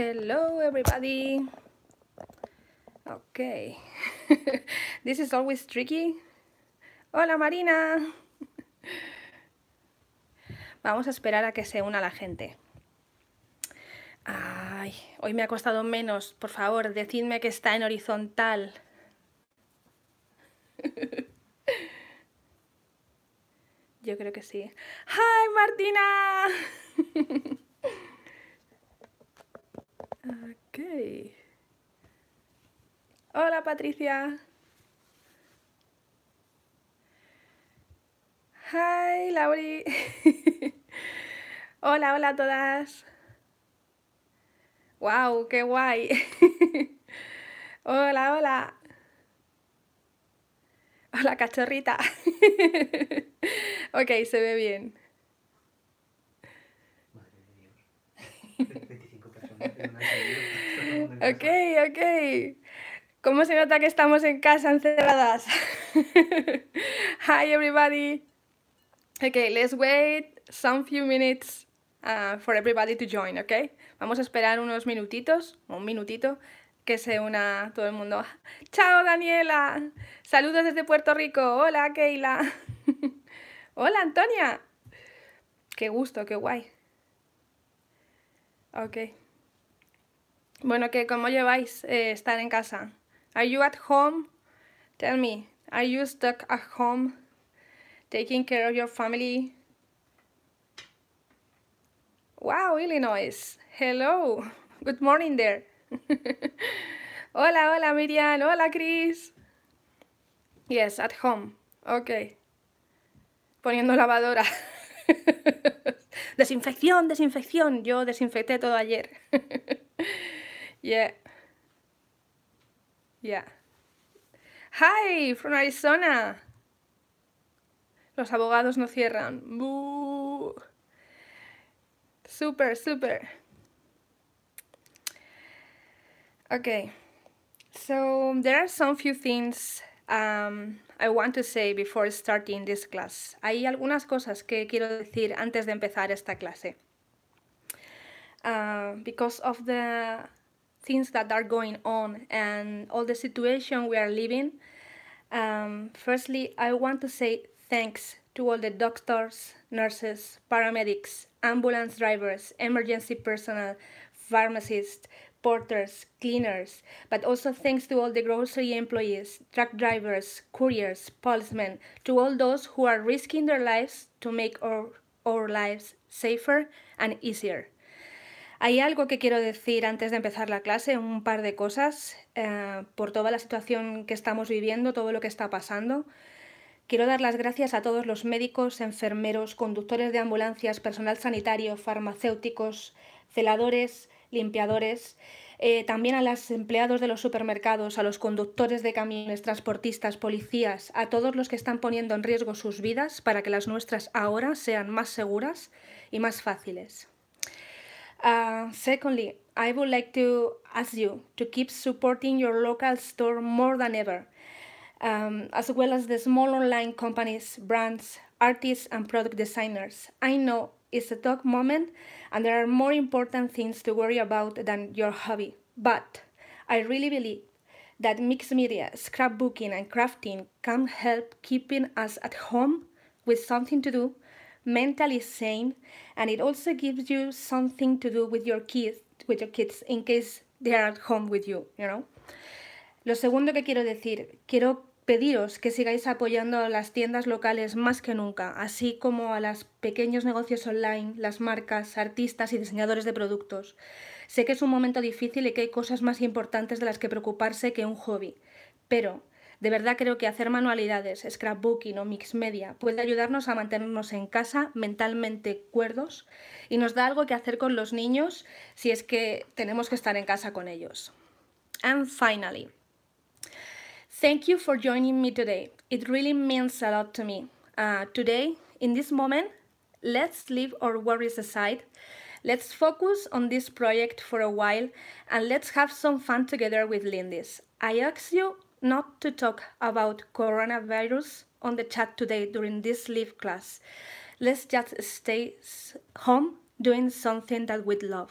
Hello, everybody. Okay. this is always tricky. Hola, Marina. Vamos a esperar a que se una la gente. Ay, hoy me ha costado menos. Por favor, decidme que está en horizontal. Yo creo que sí. ¡Hi, Martina! Hola Patricia. Hi Lauri. hola, hola a todas. Wow, qué guay. hola, hola. Hola cachorrita. ok, se ve bien. Madre de Dios. 25 personas en una ok, ok. ¿Cómo se nota que estamos en casa encerradas? Hi everybody. Ok, let's wait some few minutes uh, for everybody to join, okay? Vamos a esperar unos minutitos, un minutito, que se una todo el mundo. ¡Chao, Daniela! Saludos desde Puerto Rico. Hola, Keila. Hola, Antonia. Qué gusto, qué guay. Ok. Bueno, que cómo lleváis eh, estar en casa. Are you at home? Tell me, are you stuck at home? Taking care of your family? Wow, Illinois. Hello. Good morning there. hola, hola, Miriam. Hola, Chris. Yes, at home. Ok. Poniendo lavadora. desinfección, desinfección. Yo desinfecté todo ayer. Yeah. Yeah. Hi, from Arizona. Los abogados no cierran. Super, super. Okay. So there are some few things um, I want to say before starting this class. Hay algunas cosas que quiero decir antes de empezar esta clase. Uh, because of the things that are going on and all the situation we are living. Um, firstly, I want to say thanks to all the doctors, nurses, paramedics, ambulance drivers, emergency personnel, pharmacists, porters, cleaners, but also thanks to all the grocery employees, truck drivers, couriers, policemen, to all those who are risking their lives to make our, our lives safer and easier. Hay algo que quiero decir antes de empezar la clase, un par de cosas, eh, por toda la situación que estamos viviendo, todo lo que está pasando. Quiero dar las gracias a todos los médicos, enfermeros, conductores de ambulancias, personal sanitario, farmacéuticos, celadores, limpiadores, eh, también a los empleados de los supermercados, a los conductores de camiones, transportistas, policías, a todos los que están poniendo en riesgo sus vidas para que las nuestras ahora sean más seguras y más fáciles. Uh, secondly, I would like to ask you to keep supporting your local store more than ever, um, as well as the small online companies, brands, artists, and product designers. I know it's a tough moment, and there are more important things to worry about than your hobby, but I really believe that mixed media, scrapbooking, and crafting can help keeping us at home with something to do mentally sane and it also gives you something to do with your kids with your kids in case they are at you lo segundo que quiero decir quiero pediros que sigáis apoyando a las tiendas locales más que nunca así como a los pequeños negocios online las marcas artistas y diseñadores de productos sé que es un momento difícil y que hay cosas más importantes de las que preocuparse que un hobby pero de verdad creo que hacer manualidades, scrapbooking o mix media puede ayudarnos a mantenernos en casa mentalmente cuerdos y nos da algo que hacer con los niños si es que tenemos que estar en casa con ellos. And finally, thank you for joining me today. It really means a lot to me. Uh, today, in this moment, let's leave our worries aside. Let's focus on this project for a while and let's have some fun together with Lindis. I ask you not to talk about coronavirus on the chat today during this live class. Let's just stay home doing something that we love.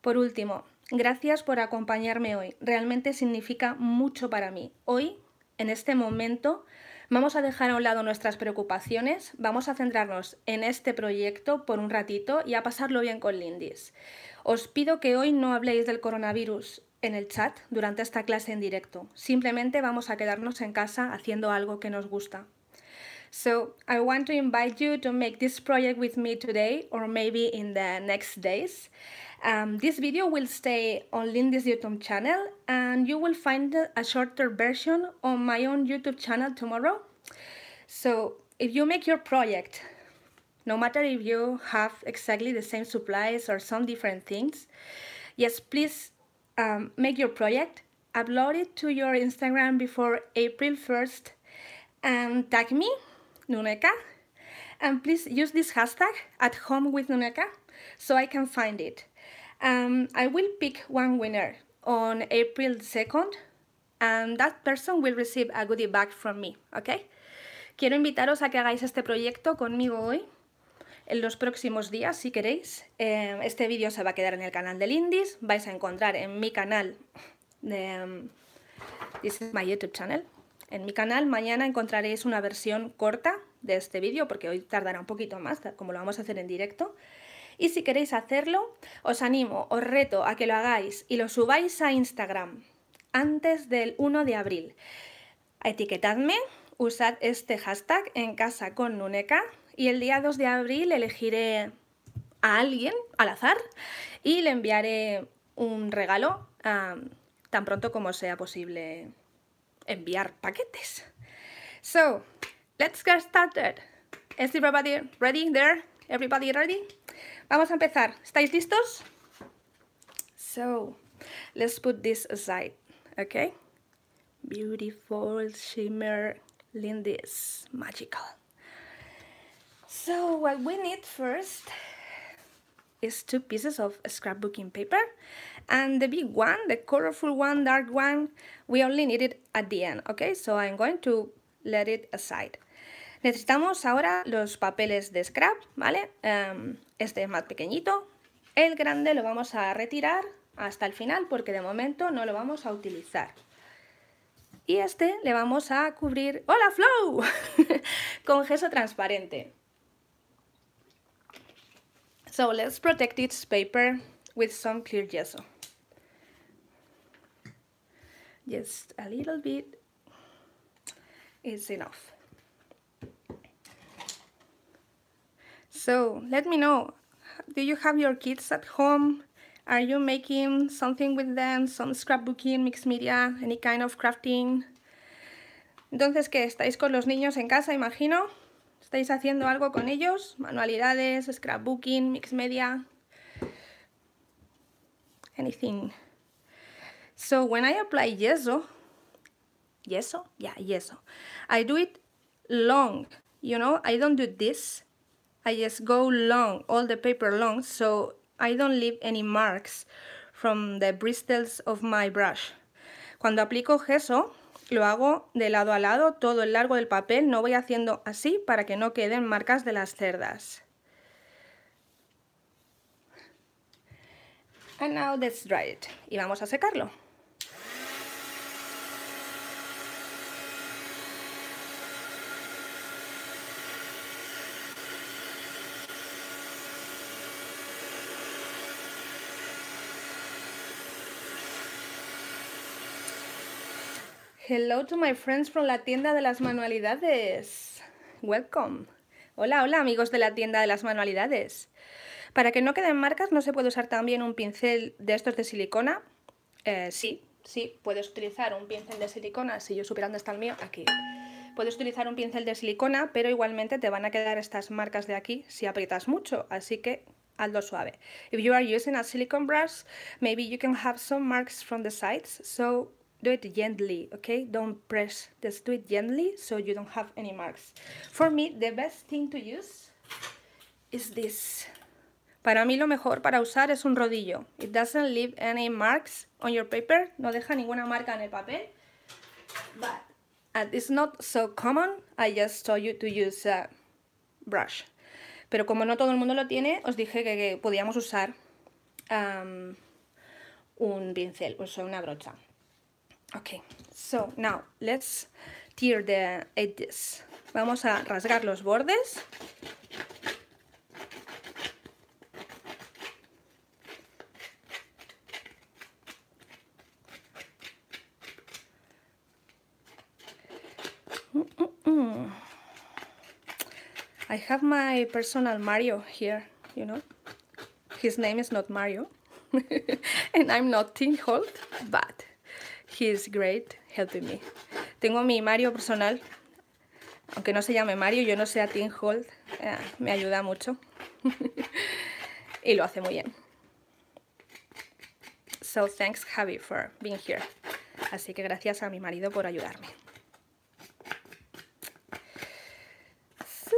Por último, gracias por acompañarme hoy. Realmente significa mucho para mí. Hoy, en este momento, vamos a dejar a un lado nuestras preocupaciones, vamos a centrarnos en este proyecto por un ratito y a pasarlo bien con Lindis. Os pido que hoy no habléis del coronavirus, en el chat durante esta clase en directo. Simplemente vamos a quedarnos en casa haciendo algo que nos gusta. So I want to invite you to make this project with me today or maybe in the next days. Um, this video will stay on Lindy's YouTube channel and you will find a shorter version on my own YouTube channel tomorrow. So if you make your project, no matter if you have exactly the same supplies or some different things, yes, please um, make your project, upload it to your Instagram before April 1st, and tag me, Nuneka. And please use this hashtag, at home with Nuneka, so I can find it. Um, I will pick one winner on April 2nd, and that person will receive a goodie bag from me, okay? Quiero invitaros a que hagáis este proyecto conmigo hoy. en los próximos días, si queréis. Em, este vídeo se va a quedar en el canal del Indies, vais a encontrar en mi canal, de, em, this is my YouTube channel, en mi canal mañana encontraréis una versión corta de este vídeo, porque hoy tardará un poquito más, como lo vamos a hacer en directo. Y si queréis hacerlo, os animo, os reto a que lo hagáis y lo subáis a Instagram antes del 1 de abril. Etiquetadme, usad este hashtag en casa con Nuneca y el día 2 de abril elegiré a alguien al azar y le enviaré un regalo tan pronto como sea posible enviar paquetes. So, let's get started. Is everybody ready there? Everybody ready? Vamos a empezar. ¿Estáis listos? So, let's put this aside, okay? Beautiful shimmer lindis, magical. So what we need first is two pieces of scrapbooking paper and the big one, the colorful one, dark one, we only need it at the end, okay? So I'm going to let it aside. Necesitamos ahora los papeles de scrap, ¿vale? Em, este es más pequeñito. El grande lo vamos a retirar hasta el final porque de momento no lo vamos a utilizar. Y este le vamos a cubrir, ¡Hola Flow! con gesso transparente. So let's protect its paper with some clear gesso. Just a little bit is enough. So let me know, do you have your kids at home? Are you making something with them? Some scrapbooking, mixed media, any kind of crafting? Entonces, ¿qué? ¿Estáis con los niños en casa, imagino? estáis haciendo algo con ellos, manualidades, scrapbooking, mix media, anything. So when I apply yeso, yeso, yeah, yeso, I do it long, you know, I don't do this, I just go long, all the paper long, so I don't leave any marks from the bristles of my brush. Cuando aplico gesso, lo hago de lado a lado todo el largo del papel, no voy haciendo así para que no queden marcas de las cerdas. And now dry it. Y vamos a secarlo. Hello to my friends from la tienda de las manualidades. Welcome. Hola, hola amigos de la tienda de las manualidades. Para que no queden marcas, ¿no se puede usar también un pincel de estos de silicona? Eh, sí, sí, puedes utilizar un pincel de silicona, si yo supiera dónde está el mío, aquí. Puedes utilizar un pincel de silicona, pero igualmente te van a quedar estas marcas de aquí si aprietas mucho, así que hazlo suave. If you are using a silicone brush, maybe you can have some marks from the sides, so do it gently okay don't press just do it gently so you don't have any marks for me the best thing to use is this para mí lo mejor para usar es un rodillo it doesn't leave any marks on your paper no deja ninguna marca en el papel but it's not so common I just told you to use a brush pero como no todo el mundo lo tiene os dije que, podíamos usar um, un pincel o sea una brocha Ok, so now let's tear the edges. Vamos a rasgar los bordes. I have my personal Mario here, you know. His name is not Mario, and I'm not Tim Holt, but He's great helping me. Tengo mi Mario personal, aunque no se llame Mario, yo no sea Tim Holt, eh, me ayuda mucho. y lo hace muy bien. So thanks Javi for being here. Así que gracias a mi marido por ayudarme. So,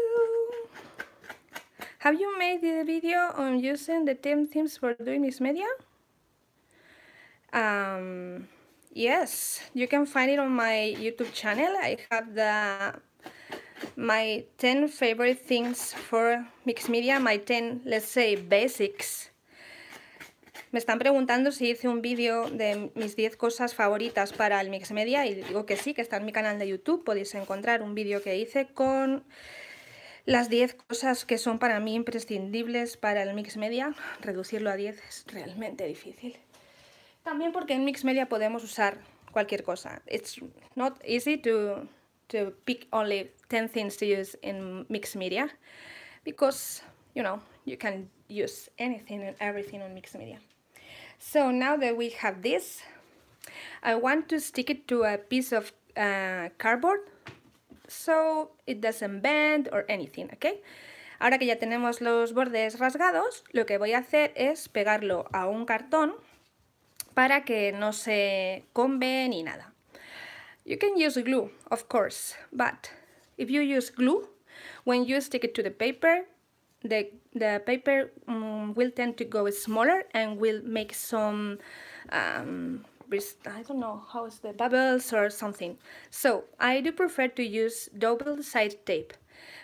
have you made the video on using the Tim themes for doing this media? Um, Yes, you can find it on my YouTube channel. I have the my 10 favorite things for mixed media, my 10, let's say, basics. Me están preguntando si hice un vídeo de mis 10 cosas favoritas para el mix media y digo que sí, que está en mi canal de YouTube. Podéis encontrar un vídeo que hice con las 10 cosas que son para mí imprescindibles para el mix media. Reducirlo a 10 es realmente difícil. También porque en Mixed Media podemos usar cualquier cosa. It's not easy to, to pick only 10 things to use in Mixed Media because, you know, you can use anything and everything on Mixed Media. So now that we have this, I want to stick it to a piece of uh, cardboard so it doesn't bend or anything, okay? Ahora que ya tenemos los bordes rasgados, lo que voy a hacer es pegarlo a un cartón para que no se combe ni nada. You can use glue, of course, but if you use glue, when you stick it to the paper, the, the paper mm, will tend to go smaller and will make some, um, I don't know, how is the bubbles or something. So, I do prefer to use double-sided tape.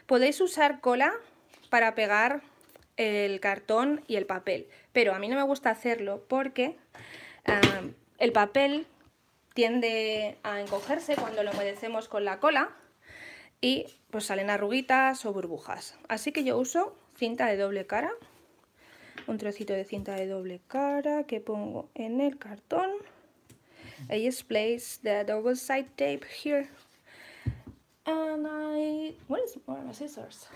Podéis usar cola para pegar el cartón y el papel, pero a mí no me gusta hacerlo porque el papel tiende a encogerse cuando lo humedecemos con la cola y pues salen arruguitas o burbujas. Así que yo uso cinta de doble cara, un trocito de cinta de doble cara que pongo en el cartón. I place the double side tape here. And I... Where is my scissors?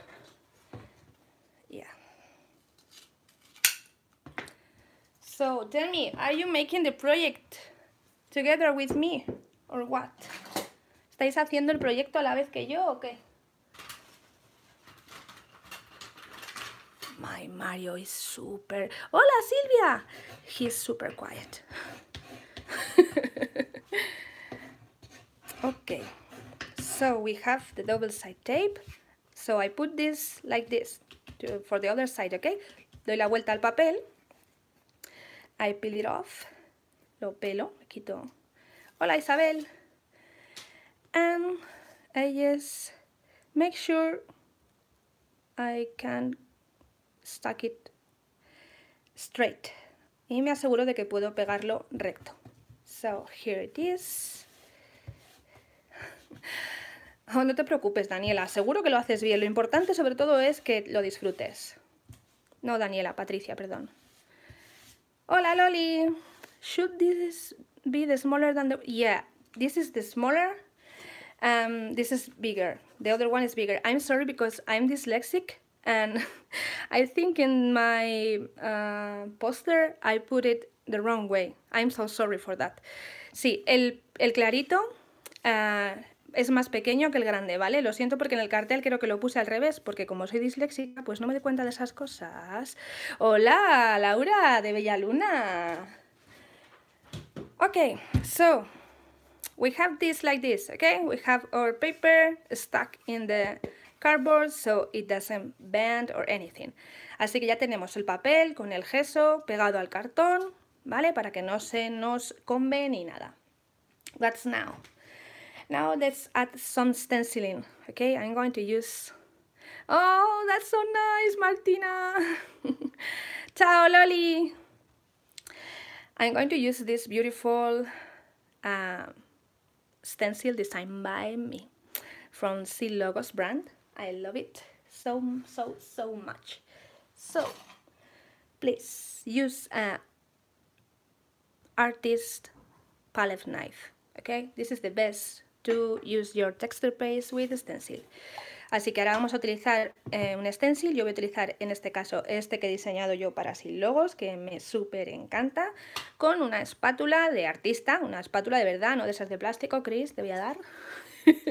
So tell me, are you making the project together with me or what? ¿Estáis haciendo el proyecto a la vez que yo o qué? My Mario is super. Hola Silvia. He's super quiet. okay. So we have the double side tape. So I put this like this for the other side, okay? Doy la vuelta al papel I peel it off. Lo pelo, me quito. Hola Isabel. And I make sure I can stack it straight. Y me aseguro de que puedo pegarlo recto. So here it is. Oh, no te preocupes, Daniela. Seguro que lo haces bien. Lo importante sobre todo es que lo disfrutes. No, Daniela, Patricia, perdón. Hola Loli! Should this be the smaller than the... Yeah, this is the smaller. Um, this is bigger. The other one is bigger. I'm sorry because I'm dyslexic and I think in my uh, poster I put it the wrong way. I'm so sorry for that. Sí, el, el clarito, uh, es más pequeño que el grande, ¿vale? Lo siento porque en el cartel creo que lo puse al revés, porque como soy disléxica, pues no me doy cuenta de esas cosas. Hola, Laura de Bella Luna. Ok, so we have this like this, ok? We have our paper stuck in the cardboard so it doesn't bend or anything. Así que ya tenemos el papel con el gesso pegado al cartón, ¿vale? Para que no se nos combe ni nada. That's now. Now let's add some stenciling, okay? I'm going to use... Oh, that's so nice, Martina! Ciao, Loli! I'm going to use this beautiful uh, stencil designed by me from C Logos brand. I love it so, so, so much. So, please use an artist palette knife, okay? This is the best to use your texture paste with stencil. Así que ahora vamos a utilizar eh, un stencil. Yo voy a utilizar en este caso este que he diseñado yo para Sin Logos, que me súper encanta, con una espátula de artista, una espátula de verdad, no de esas de plástico, Chris, te voy a dar.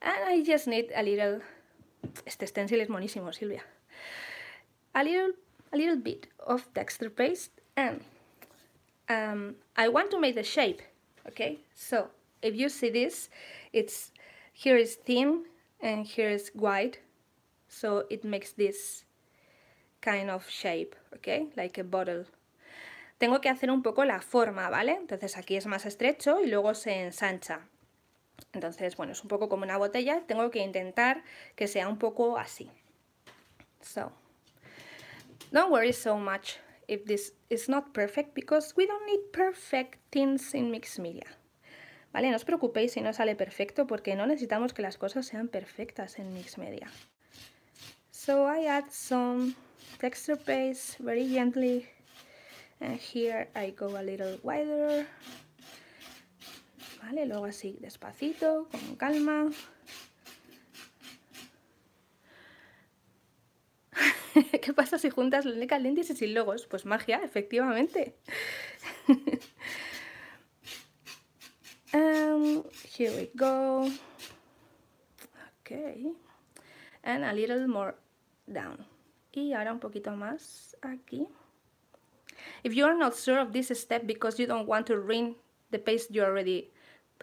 And I just need a little... Este stencil es monísimo, Silvia. A little, a little bit of texture paste and um, I want to make the shape, okay? So if you see this, it's here is thin and here is wide, so it makes this kind of shape, okay, like a bottle. Tengo que hacer un poco la forma, ¿vale? Entonces aquí es más estrecho y luego se ensancha. Entonces, bueno, es un poco como una botella, tengo que intentar que sea un poco así. So, don't worry so much if this is not perfect because we don't need perfect things in mixed media. ¿vale? No os preocupéis si no sale perfecto porque no necesitamos que las cosas sean perfectas en mix media. So I add some texture paste very gently and here I go a little wider. Vale, luego así despacito, con calma. ¿Qué pasa si juntas neca Lindis y sin logos? Pues magia, efectivamente. and um, here we go okay and a little more down y ahora un poquito más aquí if you are not sure of this step because you don't want to ruin the paste you already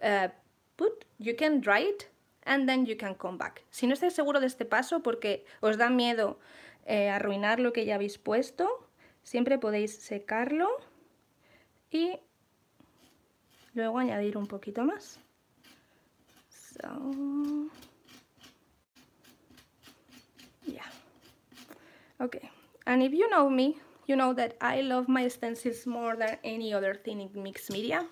uh, put you can dry it and then you can come back si no estáis seguro de este paso porque os da miedo eh, arruinar lo que ya habéis puesto siempre podéis secarlo y luego añadir un poquito más. So... Okay. And if you know me, you know that I love my stencils more than any other thing mixed media.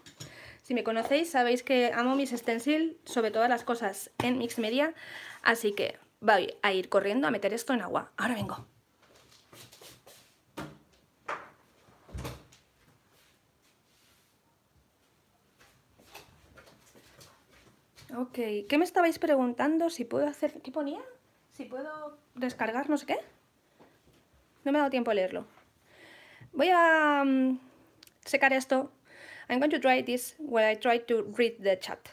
Si me conocéis, sabéis que amo mis stencils sobre todas las cosas en mixed media, así que voy a ir corriendo a meter esto en agua. Ahora vengo. Ok, ¿qué me estabais preguntando? Si puedo hacer... ¿Qué ponía? Si puedo descargar no sé qué. No me ha dado tiempo a leerlo. Voy a mm, secar esto. I'm going to try this while I try to read the chat.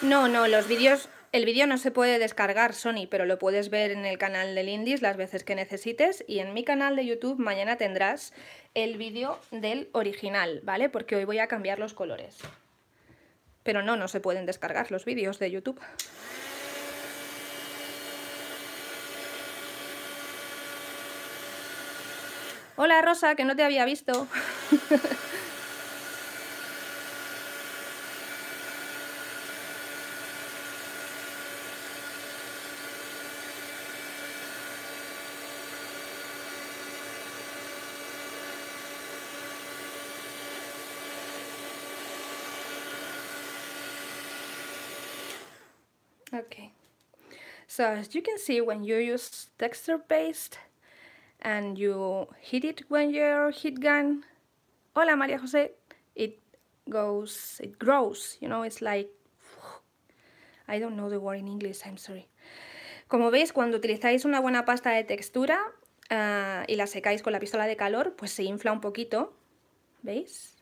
No, no, los vídeos, el vídeo no se puede descargar, Sony, pero lo puedes ver en el canal del Indies las veces que necesites y en mi canal de YouTube mañana tendrás el vídeo del original, ¿vale? Porque hoy voy a cambiar los colores. Pero no, no se pueden descargar los vídeos de YouTube. Hola Rosa, que no te había visto. Okay. So as you can see, when you use texture paste and you hit it when your hit gun. Hola María José It goes, it grows, you know, it's like... I don't know the word in English, I'm sorry. Como veis, cuando utilizáis una buena pasta de textura ah, y la secáis con la pistola de calor, pues se infla un poquito, ¿veis?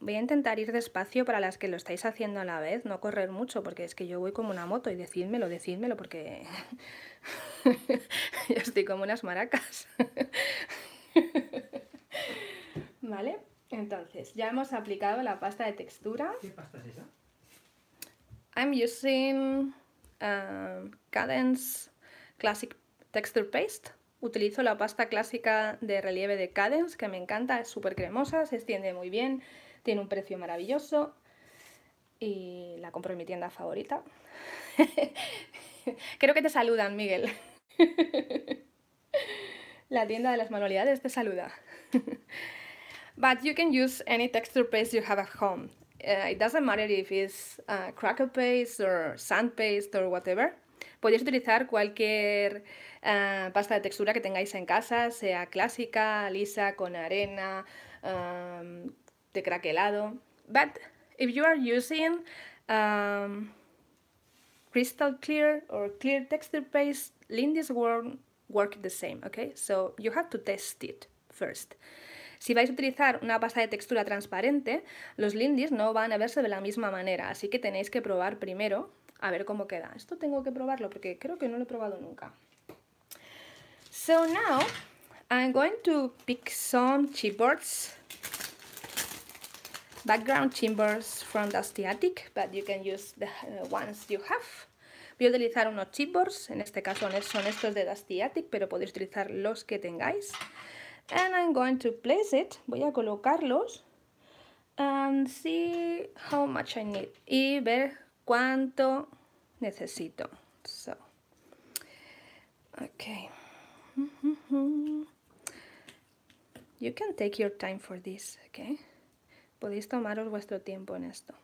voy a intentar ir despacio para las que lo estáis haciendo a la vez, no correr mucho, porque es que yo voy como una moto y decídmelo, decídmelo, porque yo estoy como unas maracas. ¿Vale? Entonces, ya hemos aplicado la pasta de textura. ¿Qué pasta es esa? I'm using um, Cadence Classic Texture Paste. Utilizo la pasta clásica de relieve de Cadence, que me encanta, es súper cremosa, se extiende muy bien, tiene un precio maravilloso y la compro en mi tienda favorita. Creo que te saludan, Miguel. la tienda de las manualidades te saluda. But you can use any texture paste you have at home. Eh, it doesn't matter if it's uh, cracker paste or sand paste or whatever. Podéis utilizar cualquier uh, pasta de textura que tengáis en casa, sea clásica, lisa, con arena, um, de craquelado. But if you are using um, crystal clear or clear texture paste, Lindis won't work the same, okay? So you have to test it first. Si vais a utilizar una pasta de textura transparente, los lindis no van a verse de la misma manera, así que tenéis que probar primero a ver cómo queda. Esto tengo que probarlo porque creo que no lo he probado nunca. So now I'm going to pick some chipboards background timbers from Dusty Attic, but you can use the uh, ones you have. Voy a utilizar unos chipboards, en este caso son estos de Dusty Attic, pero podéis utilizar los que tengáis. And I'm going to place it, voy a colocarlos and see how much I need y ver cuánto necesito. So, okay. You can take your time for this, okay? Podéis tomaros vuestro tiempo en esto.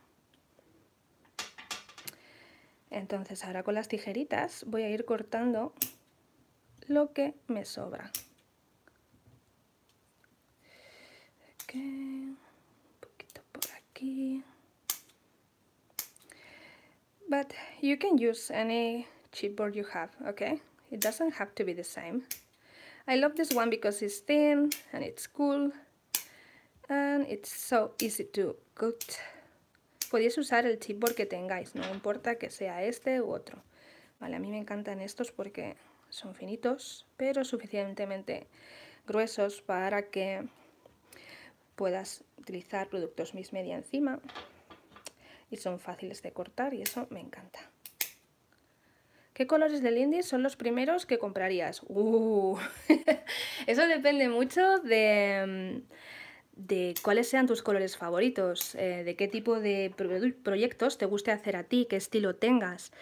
Entonces ahora con las tijeritas voy a ir cortando lo que me sobra. Un poquito por aquí. But you can use any chipboard you have, okay? It doesn't have to be the same. I love this one because it's thin and it's cool it's so easy to cut. Podéis usar el chipboard que tengáis, no importa que sea este u otro. Vale, a mí me encantan estos porque son finitos, pero suficientemente gruesos para que puedas utilizar productos mis media encima y son fáciles de cortar y eso me encanta. ¿Qué colores del Lindy son los primeros que comprarías? Uh, eso depende mucho de mm, de cuáles sean tus colores favoritos, eh, de qué tipo de proyectos te guste hacer a ti, qué estilo tengas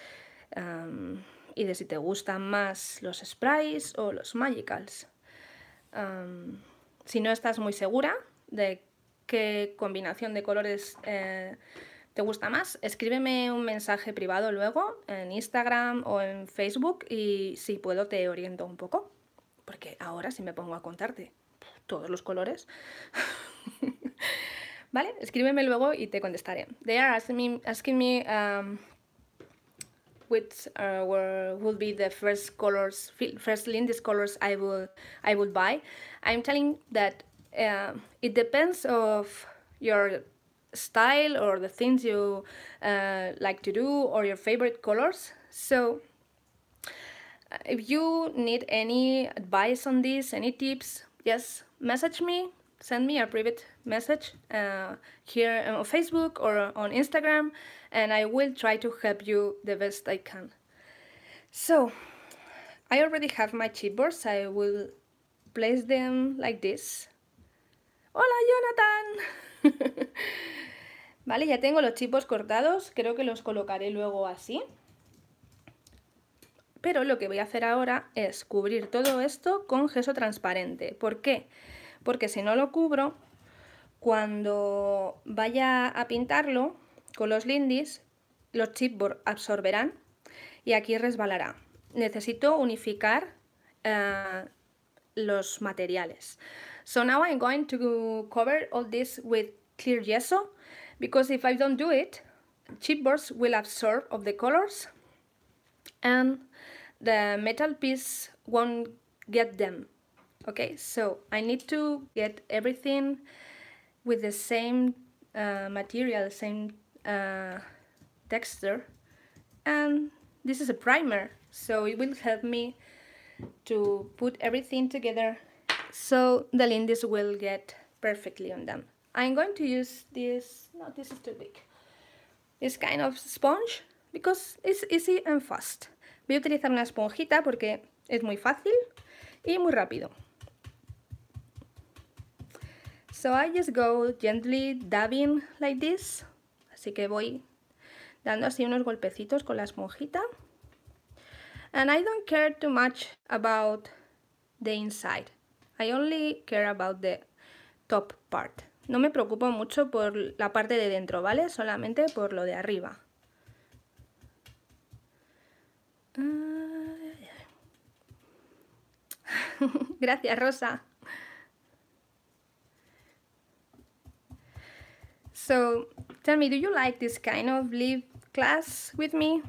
y de si te gustan más los sprays o los magicals. si no estás muy segura de qué combinación de colores eh, te gusta más, escríbeme un mensaje privado luego en Instagram o en Facebook y si puedo te oriento un poco, porque ahora sí me pongo a contarte. todos los colores. ¿Vale? Escríbeme luego y te contestaré. They are asking me, asking me um, which uh, would be the first colors, first Lindis colors I would, I would buy. I'm telling that uh, it depends of your style or the things you uh, like to do or your favorite colors. So uh, if you need any advice on this, any tips, yes, message me, send me a private message uh, here on Facebook or on Instagram, and I will try to help you the best I can. So, I already have my chipboards. I will place them like this. ¡Hola, Jonathan! vale, ya tengo los chips cortados. Creo que los colocaré luego así. Pero lo que voy a hacer ahora es cubrir todo esto con gesso transparente. ¿Por qué? porque si no lo cubro, cuando vaya a pintarlo con los lindis, los chipboard absorberán y aquí resbalará. Necesito unificar eh, los materiales. So now I'm going to cover all this with clear gesso because if I don't do it, chipboards will absorb of the colors and the metal piece won't get them. okay so I need to get everything with the same uh, material same uh, texture and this is a primer so it will help me to put everything together so the lindis will get perfectly on them I'm going to use this no this is too big this kind of sponge because it's easy and fast voy a utilizar una esponjita porque es muy fácil y muy rápido So I just go gently dabbing like this. Así que voy dando así unos golpecitos con la esponjita. And I don't care too much about the inside. I only care about the top part. No me preocupo mucho por la parte de dentro, ¿vale? Solamente por lo de arriba. Ah, Gracias, Rosa. So, tell me, do you like this kind of live class with me?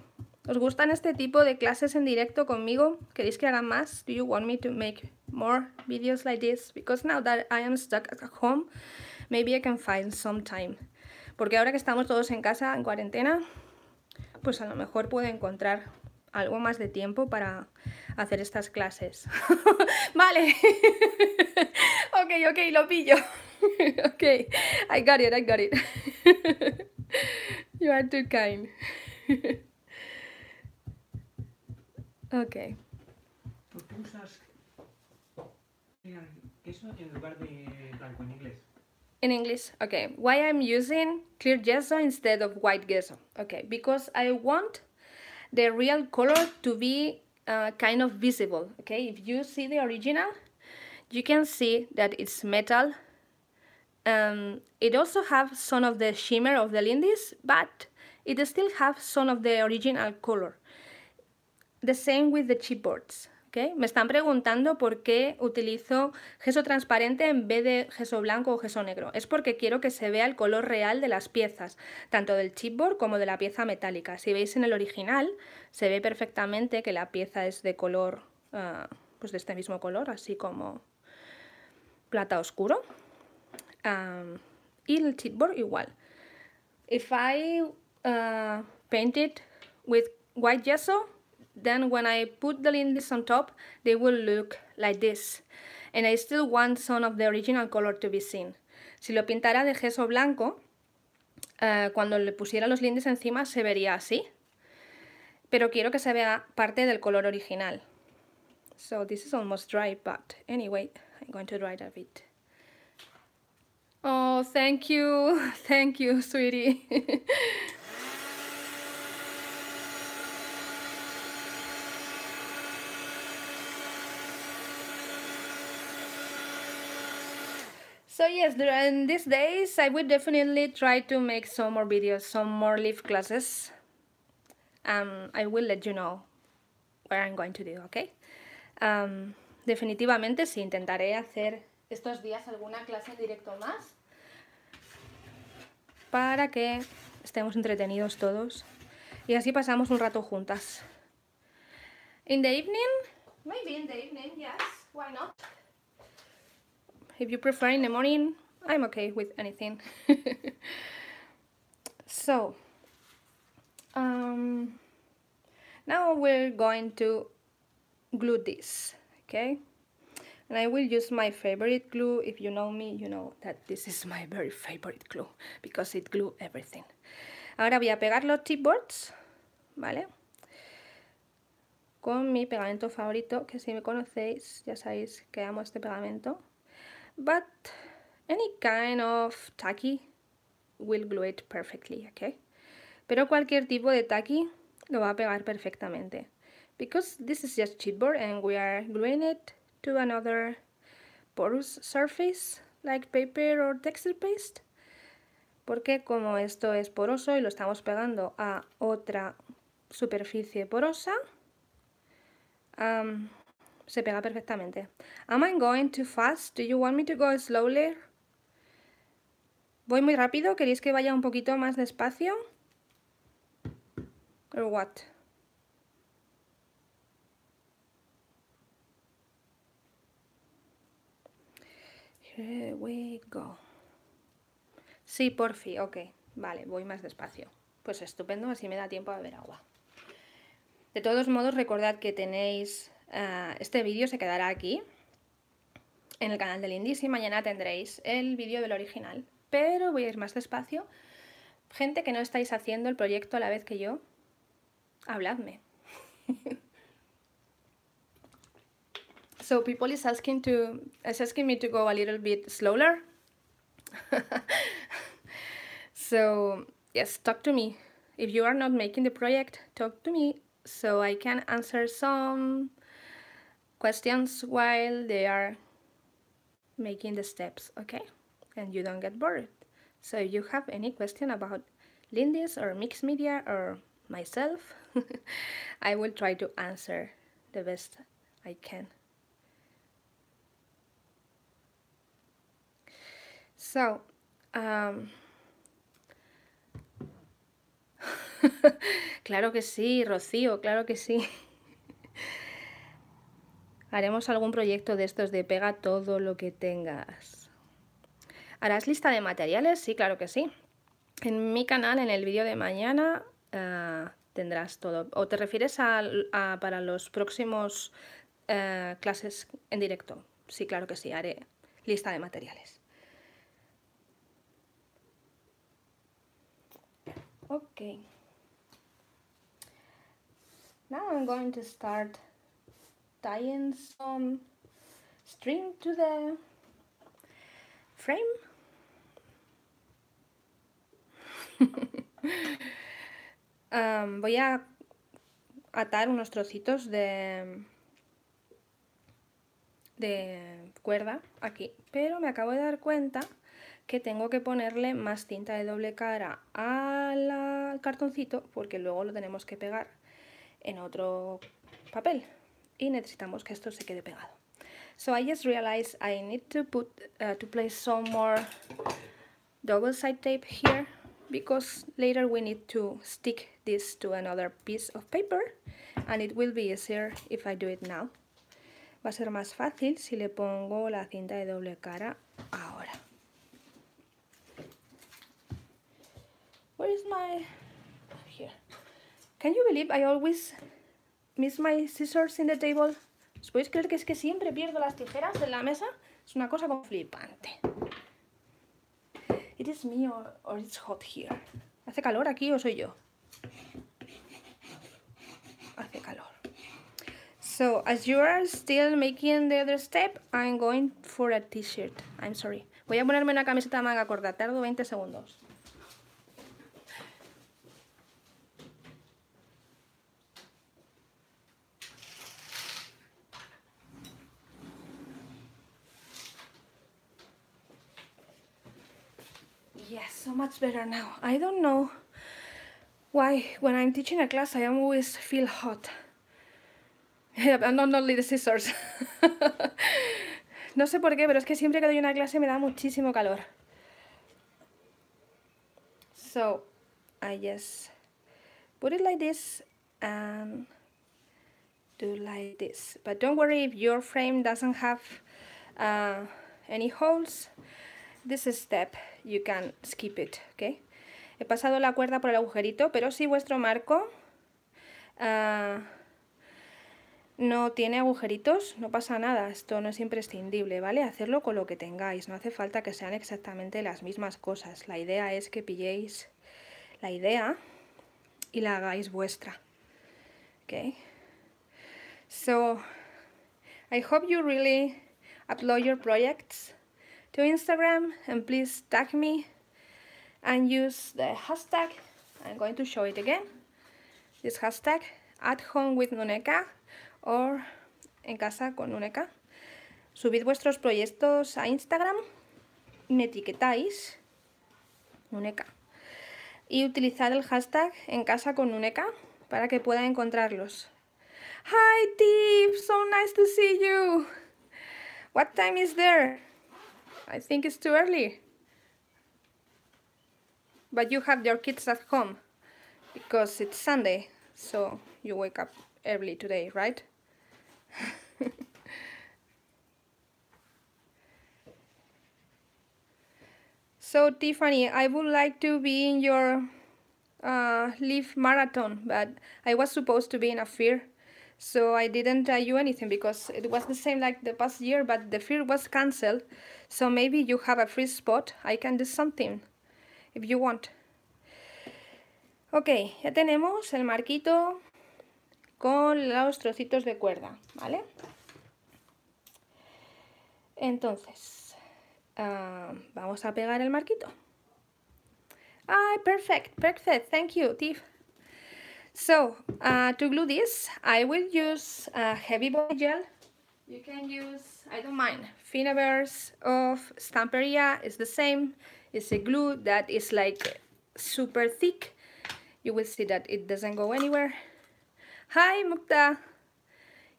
¿Os gustan este tipo de clases en directo conmigo? ¿Queréis que haga más? Do you want me to make more videos like this? Because now that I am stuck at home, maybe I can find some time. Porque ahora que estamos todos en casa, en cuarentena, pues a lo mejor puedo encontrar algo más de tiempo para hacer estas clases. vale. ok, ok, lo pillo. ok, I got it, I got it. you are too kind. ok. ¿Por pues qué usas queso en lugar de blanco en inglés? En inglés, Okay, why I'm using clear gesso instead of white gesso. Okay, because I want the real color to be uh, kind of visible okay if you see the original you can see that it's metal um, it also have some of the shimmer of the lindis but it still have some of the original color the same with the chipboards Me están preguntando por qué utilizo gesso transparente en vez de gesso blanco o gesso negro. Es porque quiero que se vea el color real de las piezas, tanto del chipboard como de la pieza metálica. Si veis en el original, se ve perfectamente que la pieza es de color, ah, pues de este mismo color, así como plata oscuro. y el chipboard igual. If I ah, paint it with white gesso, then when I put the lindis on top, they will look like this. And I still want some of the original color to be seen. Si lo pintara de gesso blanco, eh, cuando le pusiera los lindes encima se vería así. Pero quiero que se vea parte del color original. So this is almost dry, but anyway, I'm going to dry it a bit. Oh, thank you, thank you, sweetie. So yes, during these days, I will definitely try to make some more videos, some more live classes. Um, I will let you know what I'm going to do, okay? Um, definitivamente sí, intentaré hacer estos días alguna clase en directo más para que estemos entretenidos todos y así pasamos un rato juntas. In the evening? Maybe in the evening, yes. Why not? if you prefer in the morning, I'm okay with anything. so, um, now we're going to glue this, okay? And I will use my favorite glue. If you know me, you know that this is my very favorite glue because it glue everything. Ahora voy a pegar los chipboards, ¿vale? Con mi pegamento favorito, que si me conocéis ya sabéis que amo este pegamento. but any kind of tacky will glue it perfectly, okay? Pero cualquier tipo de tacky lo va a pegar perfectamente. Because this is just chipboard and we are gluing it to another porous surface like paper or texture paste. Porque como esto es poroso y lo estamos pegando a otra superficie porosa, um, se pega perfectamente. Am I going too fast? Do you want me to go slowly? ¿Voy muy rápido? ¿Queréis que vaya un poquito más despacio? Or what? Here we go. Sí, por fin, ok. Vale, voy más despacio. Pues estupendo, así me da tiempo a ver agua. De todos modos, recordad que tenéis Ah, este vídeo se quedará aquí, en el canal del Lindy y mañana tendréis el vídeo del original. Pero voy a ir más despacio. Gente que no estáis haciendo el proyecto a la vez que yo, habladme. so people is asking to is asking me to go a little bit slower. so yes, talk to me. If you are not making the project, talk to me so I can answer some questions while they are making the steps, okay? And you don't get bored. So if you have any question about Lindis or mixed media or myself, I will try to answer the best I can. So, um, claro que sí, Rocío, claro que sí. Haremos algún proyecto de estos de pega todo lo que tengas. ¿Harás lista de materiales? Sí, claro que sí. En mi canal, en el vídeo de mañana, eh, tendrás todo. ¿O te refieres a, para los próximos eh, clases en directo? Sí, claro que sí, haré lista de materiales. Ok. Now I'm going to start tying some string to the frame. Um, voy a atar unos trocitos de de cuerda aquí, pero me acabo de dar cuenta que tengo que ponerle más cinta de doble cara al cartoncito porque luego lo tenemos que pegar en otro papel. y necesitamos que esto se quede pegado. So I just realized I need to put uh, to place some more double side tape here because later we need to stick this to another piece of paper and it will be easier if I do it now. Va a ser más fácil si le pongo la cinta de doble cara ahora. Where is my... here. Can you believe I always Miss my scissors in the table. ¿Os podéis creer que es que siempre pierdo las tijeras en la mesa? Es una cosa como flipante. It is me or, it's hot here. ¿Hace calor aquí o soy yo? Hace calor. So, as you are still making the other step, I'm going for a t-shirt. I'm sorry. Voy a ponerme una camiseta manga corta. Tardo 20 segundos. so much better now. I don't know why when I'm teaching a class I always feel hot. Yeah, but not only the scissors. no sé por qué, pero es que siempre que doy una clase me da muchísimo calor. So, I just put it like this and do like this. But don't worry if your frame doesn't have uh, any holes. this step you can skip it, okay? He pasado la cuerda por el agujerito, pero si vuestro marco ah, no tiene agujeritos, no pasa nada, esto no es imprescindible, ¿vale? Hacerlo con lo que tengáis, no hace falta que sean exactamente las mismas cosas, la idea es que pilléis la idea y la hagáis vuestra, So, I hope you really upload your projects to Instagram and please tag me and use the hashtag. I'm going to show it again. This hashtag at home with Nuneca or en casa con Nuneca. Subid vuestros proyectos a Instagram, me etiquetáis Nuneca y utilizar el hashtag en casa con Nuneca para que pueda encontrarlos. Hi Tiff, so nice to see you. What time is there? I think it's too early. But you have your kids at home because it's Sunday, so you wake up early today, right? So Tiffany, I would like to be in your uh, Leaf Marathon, but I was supposed to be in a fear so I didn't tell you anything because it was the same like the past year but the fear was cancelled so maybe you have a free spot I can do something if you want ok ya tenemos el marquito con los trocitos de cuerda vale entonces uh, vamos a pegar el marquito Ah, perfect, perfect, thank you, Tiff. So uh, to glue this, I will use a heavy body gel. You can use, I don't mind, Finavers of Stamperia. It's the same. It's a glue that is like super thick. You will see that it doesn't go anywhere. Hi, Mukta.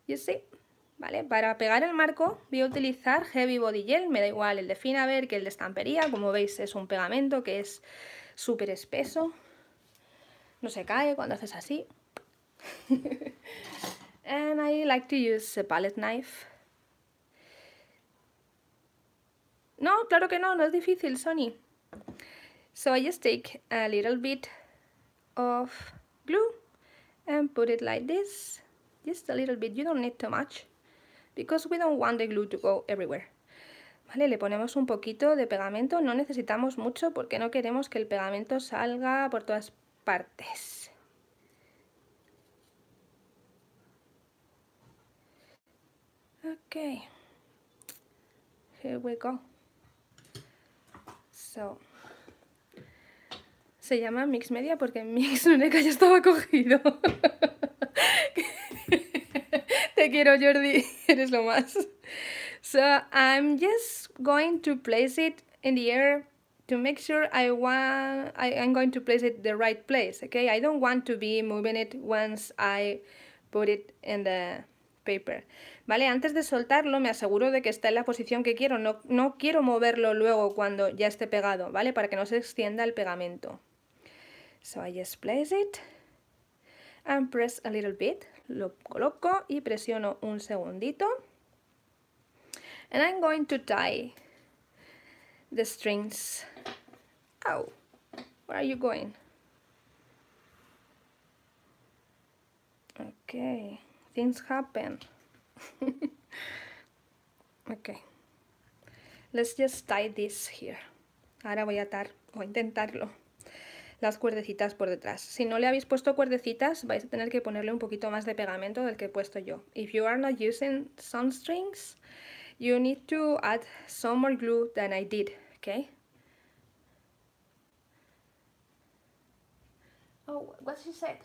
You see? ¿Vale? Para pegar el marco voy a utilizar Heavy Body Gel, me da igual el de Finaver que el de estampería, como veis es un pegamento que es súper espeso, no se cae cuando haces así. and I like to use a palette knife. No, claro que no, no es difícil, Sony. So I just take a little bit of glue and put it like this. Just a little bit, you don't need too much. Because we don't want the glue to go everywhere. Vale, le ponemos un poquito de pegamento, no necesitamos mucho porque no queremos que el pegamento salga por todas partes partes. Okay, here we go. So, se llama Mix Media porque Mix Uneca ya estaba cogido. Te quiero, Jordi, eres lo más. So, I'm just going to place it in the air to make sure I want, I, am going to place it the right place, okay? I don't want to be moving it once I put it in the paper. ¿Vale? Antes de soltarlo me aseguro de que está en la posición que quiero, no, no quiero moverlo luego cuando ya esté pegado, ¿vale? Para que no se extienda el pegamento. So I just place it and press a little bit. Lo coloco y presiono un segundito. And I'm going to tie the strings. Ow! Where are you going? Okay, things happen. okay. Let's just tie this here. Ahora voy a atar, o intentarlo, las cuerdecitas por detrás. Si no le habéis puesto cuerdecitas, vais a tener que ponerle un poquito más de pegamento del que he puesto yo. If you are not using some strings, you need to add some more glue than I did okay? Oh, what she said?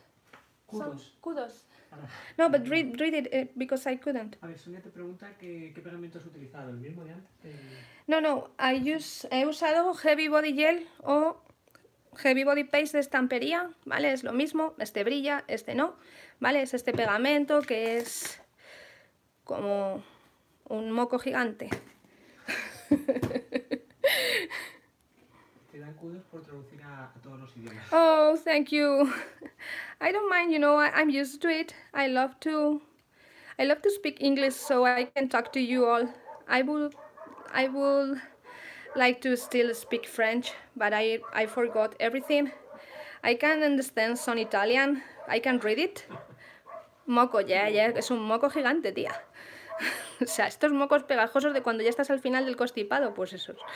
Kudos. kudos. No, but read, read it eh, because I couldn't. A ver, Sonia te pregunta qué pegamento has utilizado, el mismo de antes. Eh, no, no, I use, he usado Heavy Body Gel o Heavy Body Paste de estampería, ¿vale? Es lo mismo, este brilla, este no, ¿vale? Es este pegamento que es como un moco gigante. por traducir a, todos los idiomas. Oh, thank you. I don't mind, you know, I'm used to it. I love to I love to speak English so I can talk to you all. I will I will like to still speak French, but I I forgot everything. I can understand some Italian. I can read it. Moco, ya, yeah, ya, yeah. es un moco gigante, tía. o sea, estos mocos pegajosos de cuando ya estás al final del constipado, pues esos.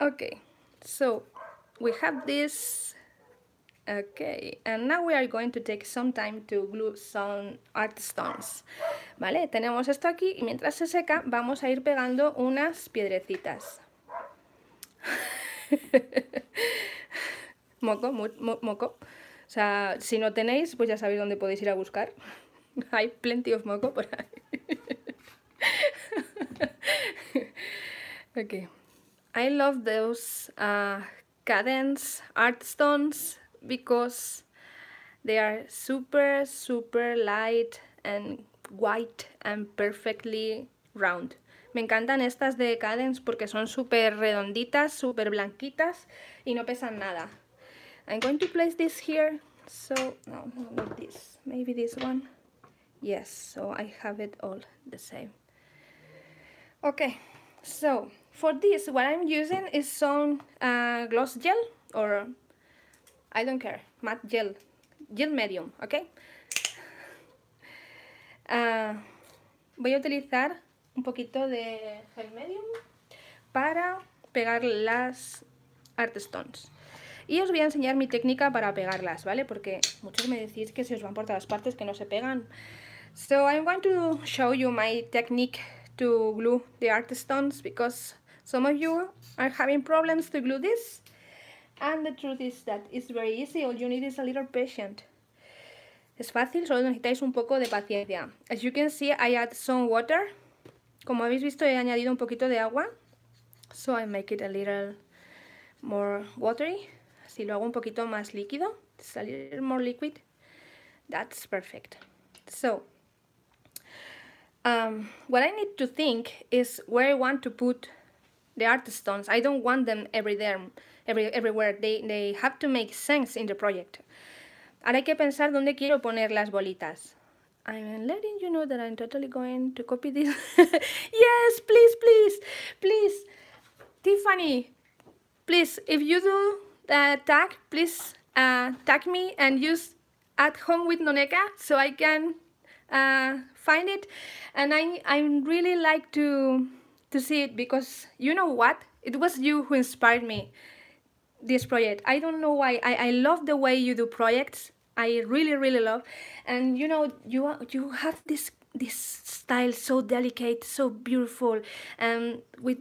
Okay, so we have this. Okay, and now we are going to take some time to glue some art stones. Vale, tenemos esto aquí y mientras se seca vamos a ir pegando unas piedrecitas. moco, moco. O sea, si no tenéis, pues ya sabéis dónde podéis ir a buscar. Hay plenty of moco por ahí. ok. I love those uh, cadence art stones because they are super super light and white and perfectly round. Me encantan estas de cadence porque son súper redonditas, súper blanquitas y no pesan nada. I'm going to place this here. So, no, not this. Maybe this one. Yes, so I have it all the same. Okay, so for this, what I'm using is some uh, gloss gel or I don't care, matte gel, gel medium, okay? Uh, voy a utilizar un poquito de gel medium para pegar las art stones. Y os voy a enseñar mi técnica para pegarlas, ¿vale? Porque muchos me decís que se os van por todas las partes, que no se pegan. So I'm going to show you my technique to glue the art stones because Some of you are having problems to glue this and the truth is that it's very easy, all you need is a little patience. Es fácil, solo necesitáis un poco de paciencia. As you can see, I add some water. Como habéis visto, he añadido un poquito de agua. So I make it a little more watery. Si lo hago un poquito más líquido. It's a little more liquid. That's perfect. So, um, what I need to think is where I want to put the art stones. I don't want them every there, every, everywhere. They, they have to make sense in the project. Ahora hay que pensar dónde quiero poner las bolitas. I'm letting you know that I'm totally going to copy this. yes, please, please, please. Tiffany, please, if you do the tag, please uh, tag me and use at home with Noneka so I can uh, find it. And I, I really like to to see it because you know what? It was you who inspired me this project. I don't know why. I, I love the way you do projects. I really, really love. And you know, you you have this this style so delicate, so beautiful, and with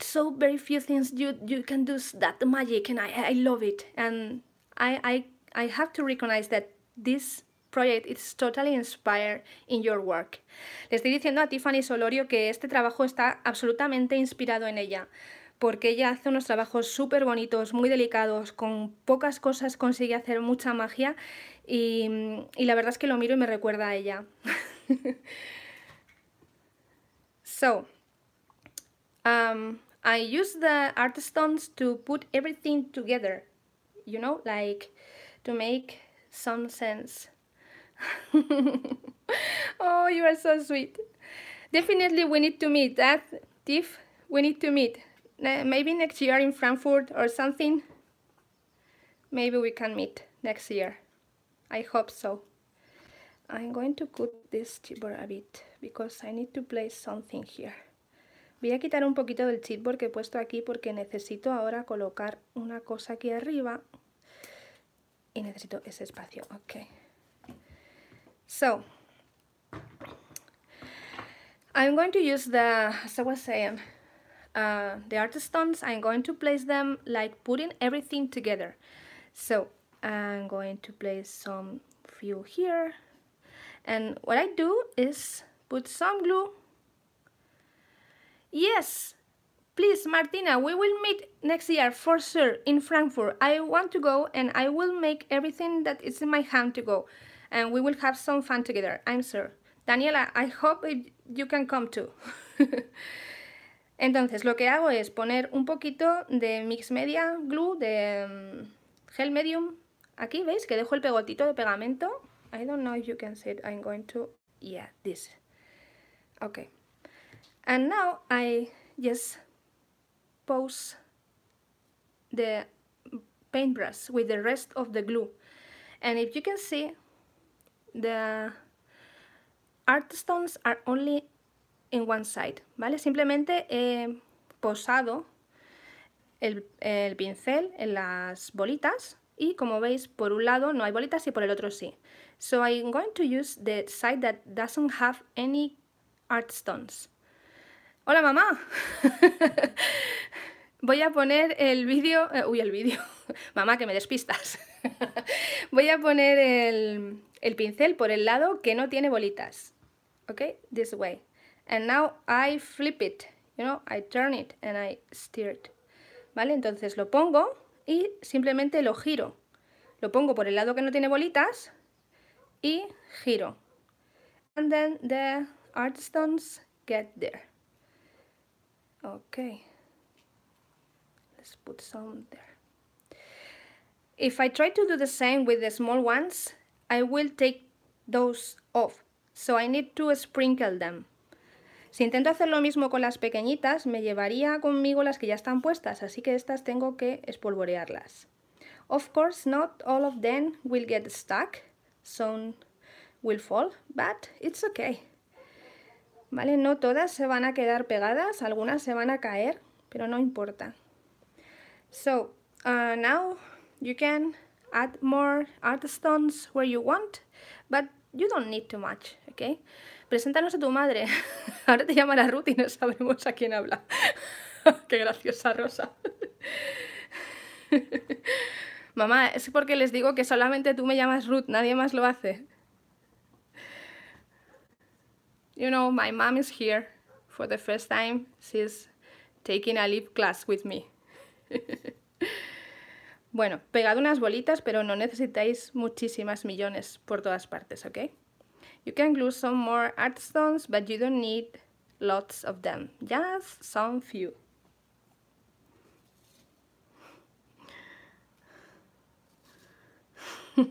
so very few things you you can do that magic and I, I love it and I, I I have to recognize that this project is totally inspired in your work. Le estoy diciendo a Tiffany Solorio que este trabajo está absolutamente inspirado en ella, porque ella hace unos trabajos súper bonitos, muy delicados, con pocas cosas consigue hacer mucha magia y, y la verdad es que lo miro y me recuerda a ella. so, um, I use the art stones to put everything together, you know, like to make some sense. oh, you are so sweet. Definitely we need to meet that, Tiff. We need to meet. Maybe next year in Frankfurt or something. Maybe we can meet next year. I hope so. I'm going to cut this chipboard a bit because I need to place something here. Voy a quitar un poquito del chipboard que he puesto aquí porque necesito ahora colocar una cosa aquí arriba y necesito ese espacio. Okay. So, I'm going to use the, as I was saying, uh, the art stones. I'm going to place them like putting everything together. So, I'm going to place some few here. And what I do is put some glue. Yes, please, Martina, we will meet next year for sure in Frankfurt. I want to go and I will make everything that is in my hand to go. and we will have some fun together, I'm sure. Daniela, I hope you can come too. Entonces, lo que hago es poner un poquito de Mix Media Glue, de mm, Gel Medium. Aquí, ¿veis? Que dejo el pegotito de pegamento. I don't know if you can see it. I'm going to... Yeah, this. Okay. And now I just pose the paintbrush with the rest of the glue. And if you can see, The art stones are only in one side, ¿vale? Simplemente he posado el, el pincel en las bolitas y como veis por un lado no hay bolitas y por el otro sí. So I'm going to use the side that doesn't have any art stones. ¡Hola mamá! Voy a poner el vídeo... Eh, uy, el vídeo. mamá, que me despistas. Voy a poner el, pincel por el lado que no tiene bolitas. Ok, this way. And now I flip it, you know, I turn it and I steer it. ¿Vale? Entonces lo pongo y simplemente lo giro. Lo pongo por el lado que no tiene bolitas y giro. And then the art stones get there. Okay. Let's put some there. If I try to do the same with the small ones, I will take those off, so I need to sprinkle them. Si intento hacer lo mismo con las pequeñitas, me llevaría conmigo las que ya están puestas, así que estas tengo que espolvorearlas. Of course, not all of them will get stuck, some will fall, but it's okay. ¿Vale? No todas se van a quedar pegadas, algunas se van a caer, pero no importa. So, uh, now You can add more art stones where you want, but you don't need too much, okay? Preséntanos a tu madre. Ahora te llamará Ruth y no sabemos a quién habla. Qué graciosa Rosa. Mamá, es porque les digo que solamente tú me llamas Ruth, nadie más lo hace. You know, my mom is here for the first time. She's taking a lip class with me. Bueno, pegad unas bolitas, pero no necesitáis muchísimas millones por todas partes, ¿ok? You can glue some more art stones, but you don't need lots of them. Just some few.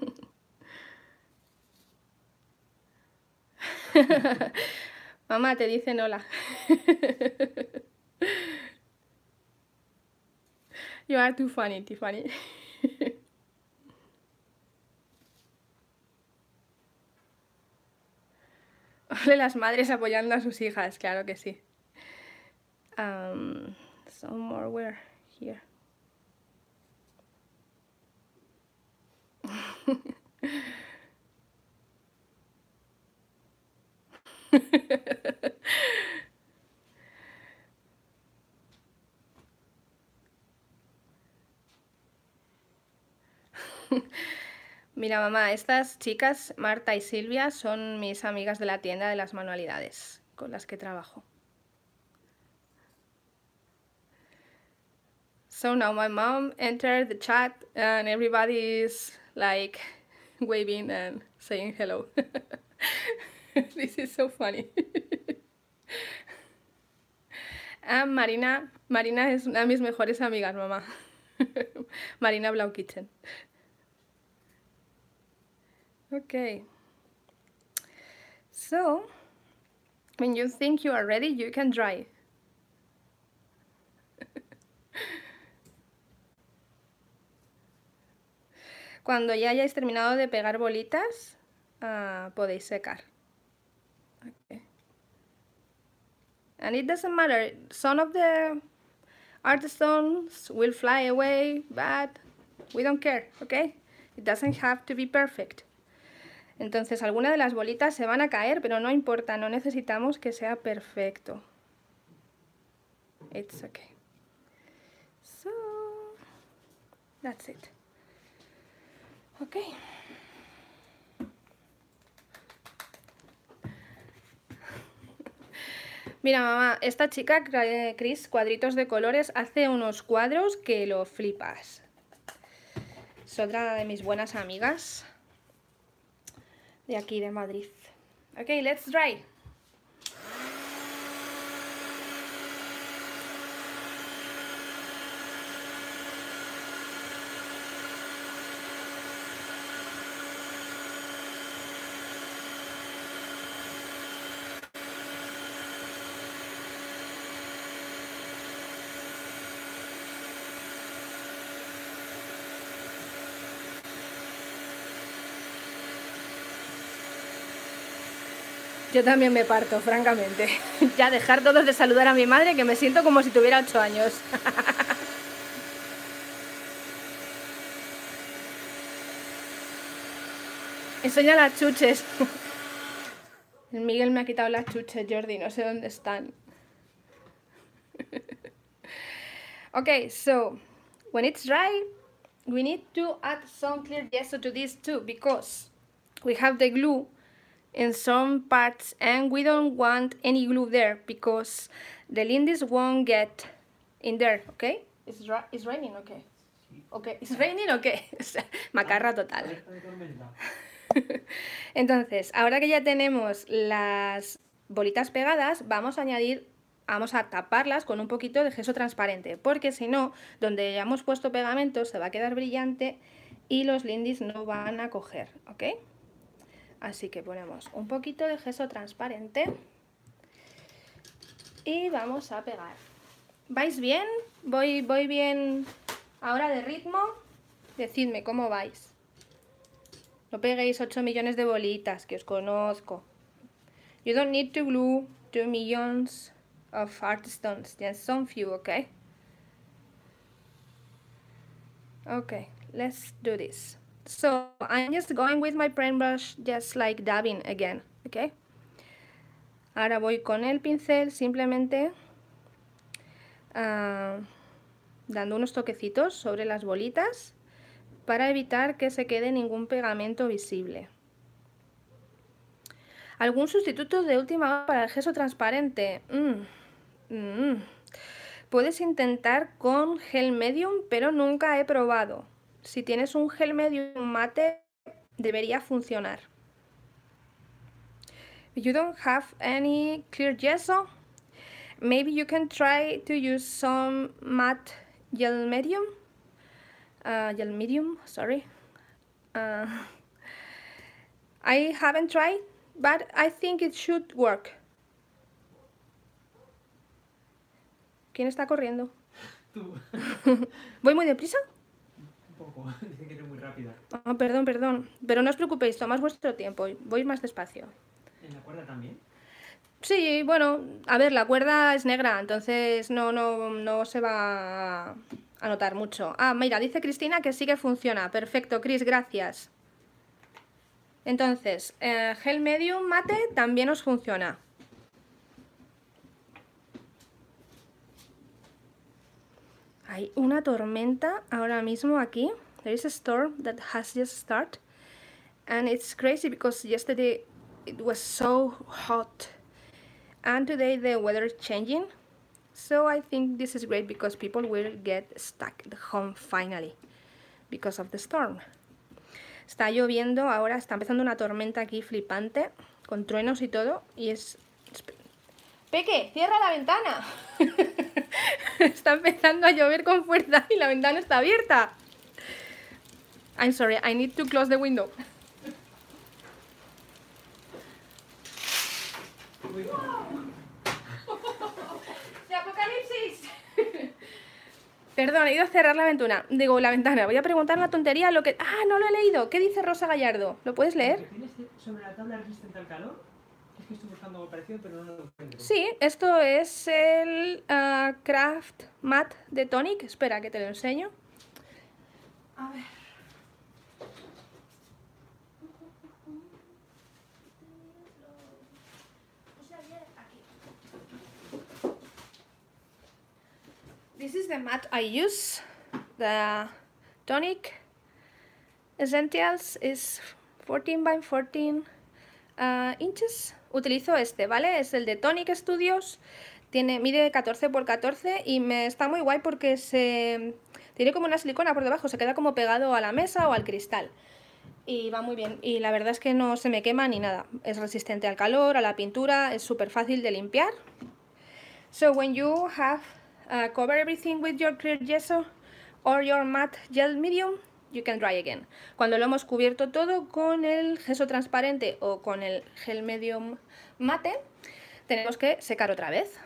Mamá, te dice hola. You are too funny, Tiffany. Ole las madres apoyando a sus hijas, claro que sí. Um, some more wear here. Mira, mamá, estas chicas, Marta y Silvia, son mis amigas de la tienda de las manualidades con las que trabajo. So now my mom entered the chat and is like waving and saying hello. this is so funny. Ah, Marina, Marina es una de mis mejores amigas, mamá. Marina Blau Kitchen. Okay. So, when you think you are ready, you can dry. Cuando ya hayáis terminado de pegar bolitas, uh, podéis secar. Okay. And it doesn't matter, some of the art stones will fly away, but we don't care, okay? It doesn't have to be perfect. Entonces alguna de las bolitas se van a caer, pero no importa, no necesitamos que sea perfecto. It's okay. So, that's it. Ok. Mira, mamá, esta chica, Chris, cuadritos de colores, hace unos cuadros que lo flipas. Es otra de mis buenas amigas de aquí de Madrid. Ok, let's try. Yo también me parto, francamente. Ya dejar todos de saludar a mi madre, que me siento como si tuviera 8 años. Enseña las chuches. Miguel me ha quitado las chuches, Jordi, no sé dónde están. Ok, so when it's dry, we need to add some clear gesso to this too because we have the glue in some parts and we don't want any glue there because the lindis won't get in there, okay? It's, it's raining, okay? Okay, it's raining, okay? Macarra total. Entonces, ahora que ya tenemos las bolitas pegadas, vamos a añadir, vamos a taparlas con un poquito de gesso transparente, porque si no, donde hayamos puesto pegamento se va a quedar brillante y los lindis no van a coger, ¿ok? Así que ponemos un poquito de gesso transparente y vamos a pegar. ¿Vais bien? ¿Voy, voy bien ahora de ritmo? Decidme cómo vais. No peguéis 8 millones de bolitas, que os conozco. You don't need to glue 2 millions of art stones, just some few, okay? Okay, let's do this. So I'm just going with my paintbrush, just like dabbing again, okay? Ahora voy con el pincel simplemente ah, dando unos toquecitos sobre las bolitas para evitar que se quede ningún pegamento visible. ¿Algún sustituto de última hora para el gesso transparente? Mm, mm, mm. Puedes intentar con gel medium, pero nunca he probado. Si tienes un gel medio mate, debería funcionar. You don't have any clear gesso? Maybe you can try to use some matte gel medium. Uh, gel medium, sorry. Uh, I haven't tried, but I think it should work. ¿Quién está corriendo? Tú. ¿Voy muy deprisa? que muy rápida. Ah, perdón, perdón. Pero no os preocupéis, tomad vuestro tiempo, voy más despacio. ¿En la cuerda también? Sí, bueno, a ver, la cuerda es negra, entonces no, no, se va a notar mucho. Ah, mira, dice Cristina que sí que funciona. Perfecto, Cris, gracias. Entonces, eh, gel medium mate también os funciona. Hay una tormenta ahora mismo aquí there is a storm that has just started and it's crazy because yesterday it was so hot and today the weather is changing so I think this is great because people will get stuck at home finally because of the storm está lloviendo ahora está empezando una tormenta aquí flipante con truenos y todo y es Peque, cierra la ventana. está empezando a llover con fuerza y la ventana está abierta. I'm sorry, I need to close the window. ¡De apocalipsis! Perdón, he ido a cerrar la ventana. Digo, la ventana. Voy a preguntar una tontería lo que... ¡Ah, no lo he leído! ¿Qué dice Rosa Gallardo? ¿Lo puedes leer? ¿Tienes este sobre la tabla resistente al calor? Es que estoy buscando algo parecido, pero no lo encuentro. Sí, esto es el Craft ah, Mat de Tonic. Espera, que te lo enseño. A ver... This is the mat I use. The tonic essentials is 14 by 14 uh, inches. Utilizo este, ¿vale? Es el de Tonic Studios. mide 14 x 14 y me está muy guay porque se tiene como una silicona por debajo, se queda como pegado a la mesa o al cristal. Y va muy bien. Y la verdad es que no se me quema ni nada. Es resistente al calor, a la pintura, es súper fácil de limpiar. So when you have cover everything with your clear gesso or your matte gel medium, you can dry again. Cuando lo hemos cubierto todo con el gesso transparente o con el gel medium mate, tenemos que secar otra vez.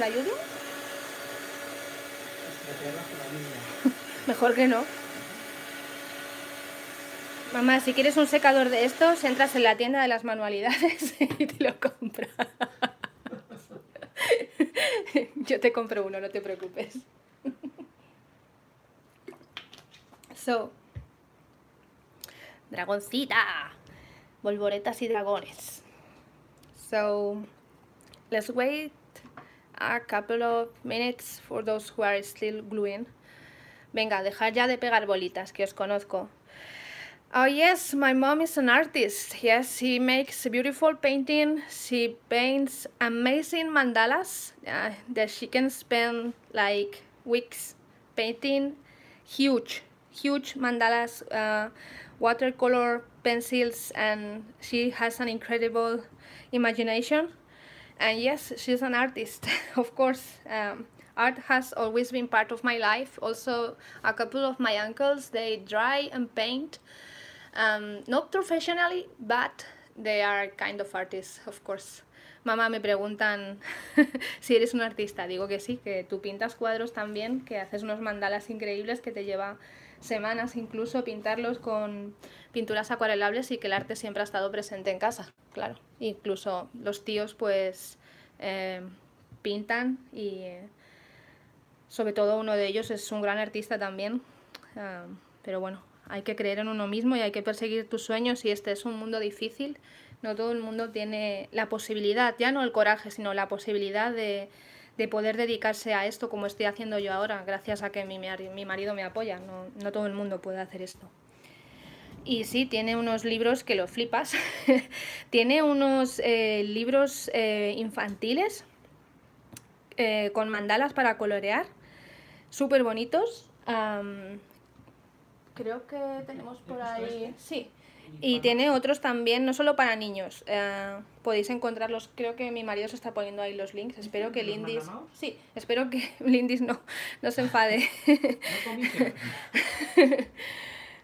Mejor que no. Mamá, si quieres un secador de estos, entras en la tienda de las manualidades y te lo compras. Yo te compro uno, no te preocupes. So, dragoncita, volvoretas y dragones. So, let's wait a couple of minutes for those who are still gluing. Venga, dejar ya de pegar bolitas, que os conozco. Oh yes, my mom is an artist. Yes, she makes beautiful painting. She paints amazing mandalas uh, that she can spend like weeks painting huge, huge mandalas, uh, watercolor pencils, and she has an incredible imagination. And yes, she's an artist, of course. Um, art has always been part of my life. Also, a couple of my uncles, they dry and paint. Um, not professionally, but they are kind of artists, of course. Mamá, me preguntan si eres un artista. Digo que sí, que tú pintas cuadros también, que haces unos mandalas increíbles que te lleva semanas incluso, pintarlos con pinturas acuarelables y que el arte siempre ha estado presente en casa, claro. Incluso los tíos pues eh, pintan y eh, sobre todo uno de ellos es un gran artista también, ah, pero bueno, hay que creer en uno mismo y hay que perseguir tus sueños y este es un mundo difícil, no todo el mundo tiene la posibilidad, ya no el coraje, sino la posibilidad de de poder dedicarse a esto como estoy haciendo yo ahora, gracias a que mi, mi marido me apoya. No, no todo el mundo puede hacer esto. Y sí, tiene unos libros que lo flipas. tiene unos eh, libros eh, infantiles eh, con mandalas para colorear, súper bonitos. creo que tenemos por ahí... Este? Sí, y tiene otros también, no solo para niños. Eh, podéis encontrarlos. Creo que mi marido se está poniendo ahí los links. Espero que Lindis. Sí, espero que Lindis no, no se enfade.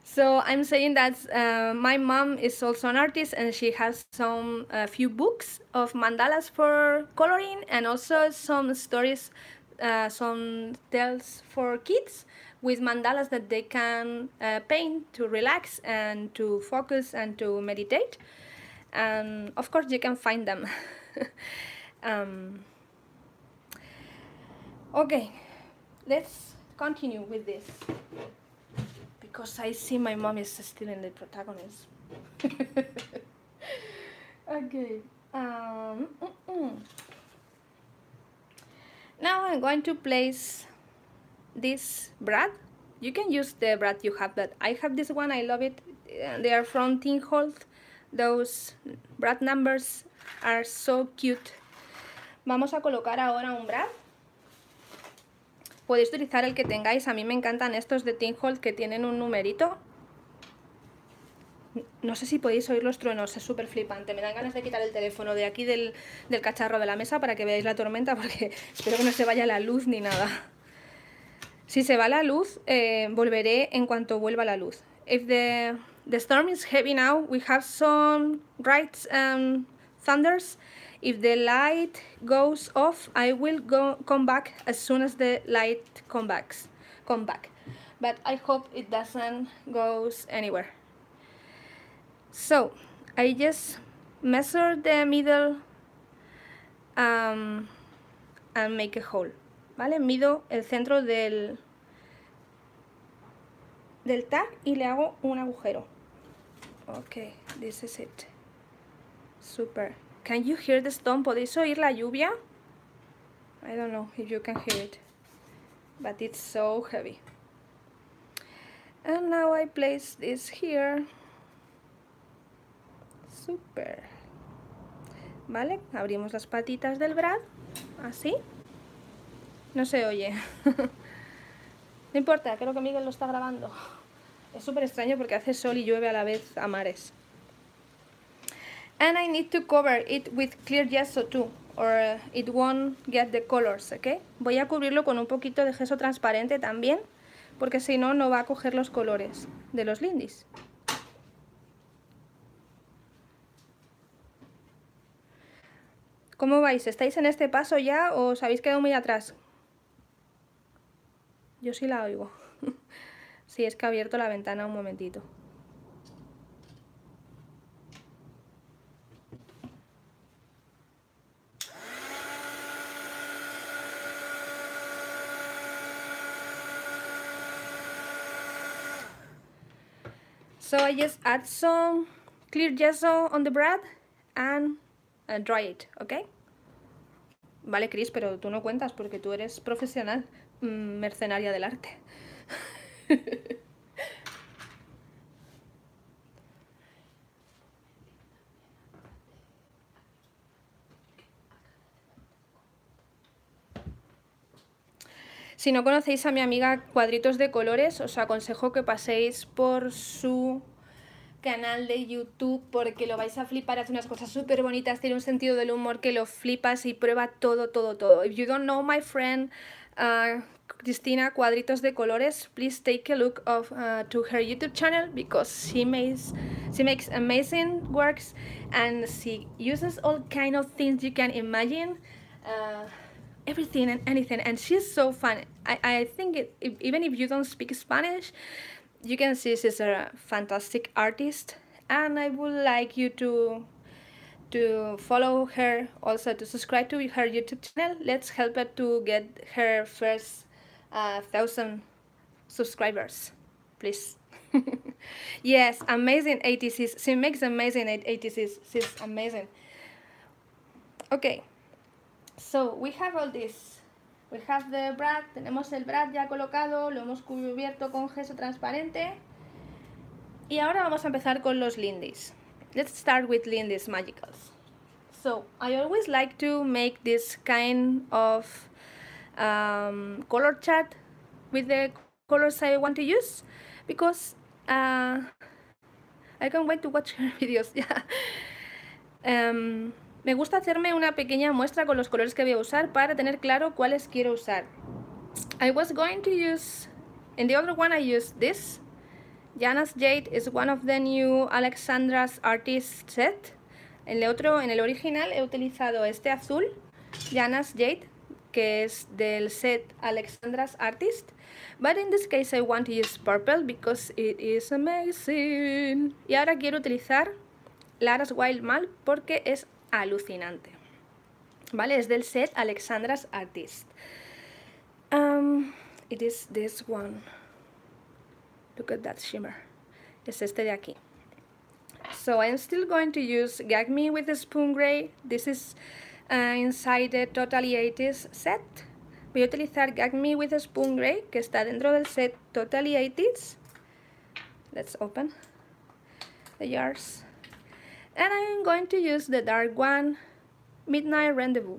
so I'm saying that uh, my mom is also an artist and she has some few books of mandalas for coloring and also some stories, uh, some tales for kids. with mandalas that they can uh, paint to relax and to focus and to meditate. And of course, you can find them. um, okay, let's continue with this because I see my mom is still in the protagonist. okay. Um, mm -mm. Now I'm going to place this brad you can use the brad you have but i have this one i love it uh, they are from those brad numbers are so cute vamos a colocar ahora un brad podéis utilizar el que tengáis a mí me encantan estos de tinhold que tienen un numerito no sé si podéis oír los truenos, es súper flipante. Me dan ganas de quitar el teléfono de aquí del, del cacharro de la mesa para que veáis la tormenta, porque espero que no se vaya la luz ni nada. Si se va la luz, eh, volveré en cuanto vuelva la luz. If the, the storm is heavy now, we have some rights and um, thunders. If the light goes off, I will go, come back as soon as the light comes back. Come back. But I hope it doesn't goes anywhere. So, I just measure the middle um, and make a hole. ¿vale? Mido el centro del, del tag y le hago un agujero. Ok, this is it. Super. Can you hear the storm? ¿Podéis oír la lluvia? I don't know if you can hear it. But it's so heavy. And now I place this here. Super. ¿Vale? Abrimos las patitas del brad. Así. No se oye. no importa, creo que Miguel lo está grabando. Es súper extraño porque hace sol y llueve a la vez a mares. And I need to cover it with clear gesso too, or it won't get the colors, okay? Voy a cubrirlo con un poquito de gesso transparente también, porque si no, no va a coger los colores de los lindis. ¿Cómo vais? ¿Estáis en este paso ya o os habéis quedado muy atrás? Yo sí la oigo. Si es que ha abierto la ventana un momentito. So I just add some clear gesso on the bread and uh, dry it, okay? Vale, Chris, pero tú no cuentas porque tú eres profesional. Mm, mercenaria del arte. Si no conocéis a mi amiga Cuadritos de Colores, os aconsejo que paséis por su canal de YouTube porque lo vais a flipar, hace unas cosas súper bonitas, tiene un sentido del humor que lo flipas y prueba todo, todo, todo. If you don't know my friend, Uh, Christina Cristina Cuadritos de Colores, please take a look of, uh, to her YouTube channel because she makes, she makes amazing works and she uses all kind of things you can imagine. Uh, everything and anything and she's so fun i, I think it, if, even if you don't speak spanish you can see she's a fantastic artist and i would like you to to follow her, also to subscribe to her YouTube channel. Let's help her to get her first uh, thousand subscribers, please. yes, amazing 86. She makes amazing 86. She's amazing. Okay, so we have all this. We have the brad, tenemos el brad ya colocado, lo hemos cubierto con gesso transparente. Y ahora vamos a empezar con los lindis. let's start with Lindy's Magicals. So I always like to make this kind of um, color chart with the colors I want to use because uh, I can't wait to watch her videos. Yeah. Um, me gusta hacerme una pequeña muestra con los colores que voy a usar para tener claro cuáles quiero usar. I was going to use, in the other one I used this, Janas Jade is one of the new Alexandra's artist set. El otro, en el original he utilizado este azul, Janas Jade, que es del set Alexandra's Artist. But in this case I want to use purple because it is amazing. Y ahora quiero utilizar Lara's Wild Mal porque es alucinante. ¿Vale? Es del set Alexandra's Artist. Um, it is this one. Look at that shimmer. it's este de aquí. So I'm still going to use Gag Me with the Spoon Grey. This is uh, inside the Totally 80s set. Voy a utilizar Gag Me with the Spoon Grey, que está dentro del set Totally 80s. Let's open the jars. And I'm going to use the dark one, Midnight Rendezvous.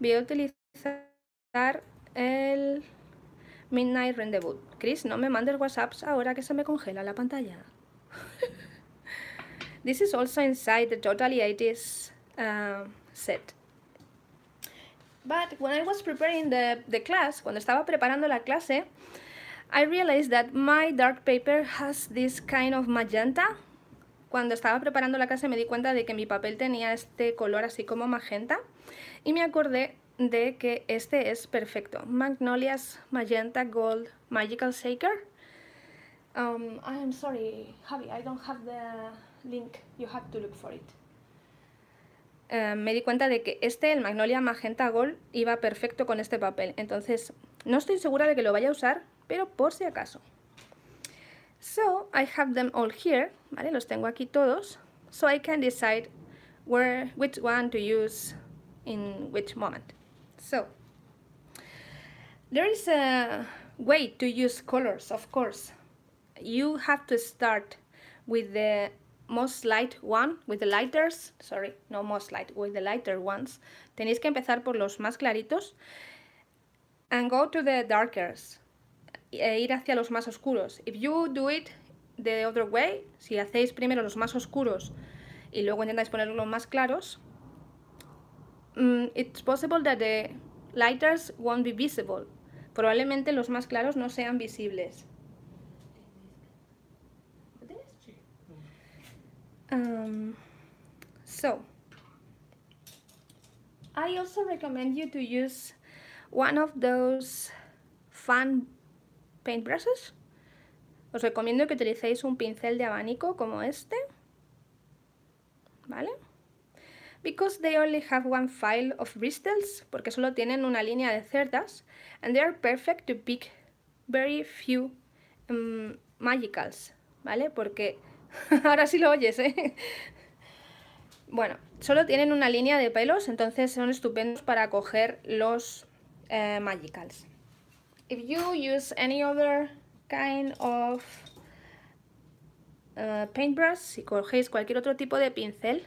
Voy a utilizar el Midnight Rendezvous. Chris, no me mandes WhatsApps ahora que se me congela la pantalla. This is also inside the totally 80s um, set. But when I was preparing the, the class, cuando estaba preparando la clase, I realized that my dark paper has this kind of magenta. Cuando estaba preparando la clase me di cuenta de que mi papel tenía este color así como magenta y me acordé de que este es perfecto. Magnolias Magenta Gold Magical Shaker. Um, I am sorry, Javi, I don't have the link. You have to look for it. Eh, me di cuenta de que este, el Magnolia Magenta Gold, iba perfecto con este papel. Entonces, no estoy segura de que lo vaya a usar, pero por si acaso. So, I have them all here, ¿vale? Los tengo aquí todos. So I can decide where, which one to use in which moment. So, there is a way to use colors, of course. You have to start with the most light one, with the lighters, sorry, no most light, with the lighter ones. Tenéis que empezar por los más claritos and go to the darkers, e ir hacia los más oscuros. If you do it the other way, si hacéis primero los más oscuros y luego intentáis poner los más claros, es mm, it's possible that the lighters won't be visible. Probablemente los más claros no sean visibles. Um, so, I also recommend you to use one of those fan paint brushes. Os recomiendo que utilicéis un pincel de abanico como este. ¿Vale? because they only have one file of bristles, porque solo tienen una línea de cerdas, and they are perfect to pick very few um, magicals, ¿vale? Porque ahora sí lo oyes, ¿eh? Bueno, solo tienen una línea de pelos, entonces son estupendos para coger los eh, magicals. If you use any other kind of uh, paintbrush, si cogéis cualquier otro tipo de pincel,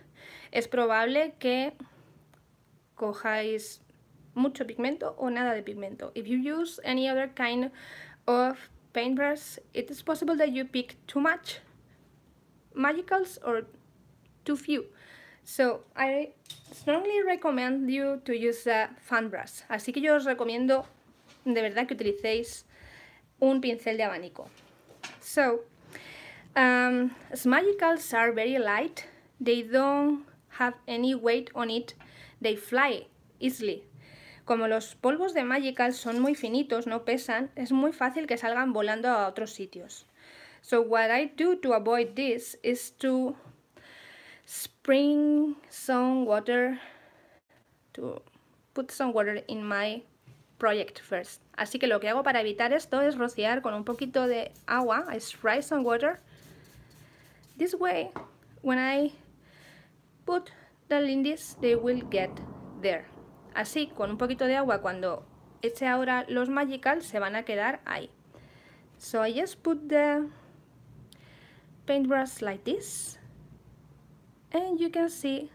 es probable que cojáis mucho pigmento o nada de pigmento. If you use any other kind of paintbrush, it is possible that you pick too much magicals or too few. So I strongly recommend you to use a fan brush. Así que yo os recomiendo de verdad que utilicéis un pincel de abanico. So um, magicals are very light. They don't have any weight on it, they fly easily. Como los polvos de Magical son muy finitos, no pesan, es muy fácil que salgan volando a otros sitios. So what I do to avoid this is to spring some water, to put some water in my project first. Así que lo que hago para evitar esto es rociar con un poquito de agua, I spray some water. This way, when I Put the lindis, they will get there. Así, con un poquito de agua cuando eche ahora los magical, se van a quedar ahí. So I just put the paintbrush like this. And you can see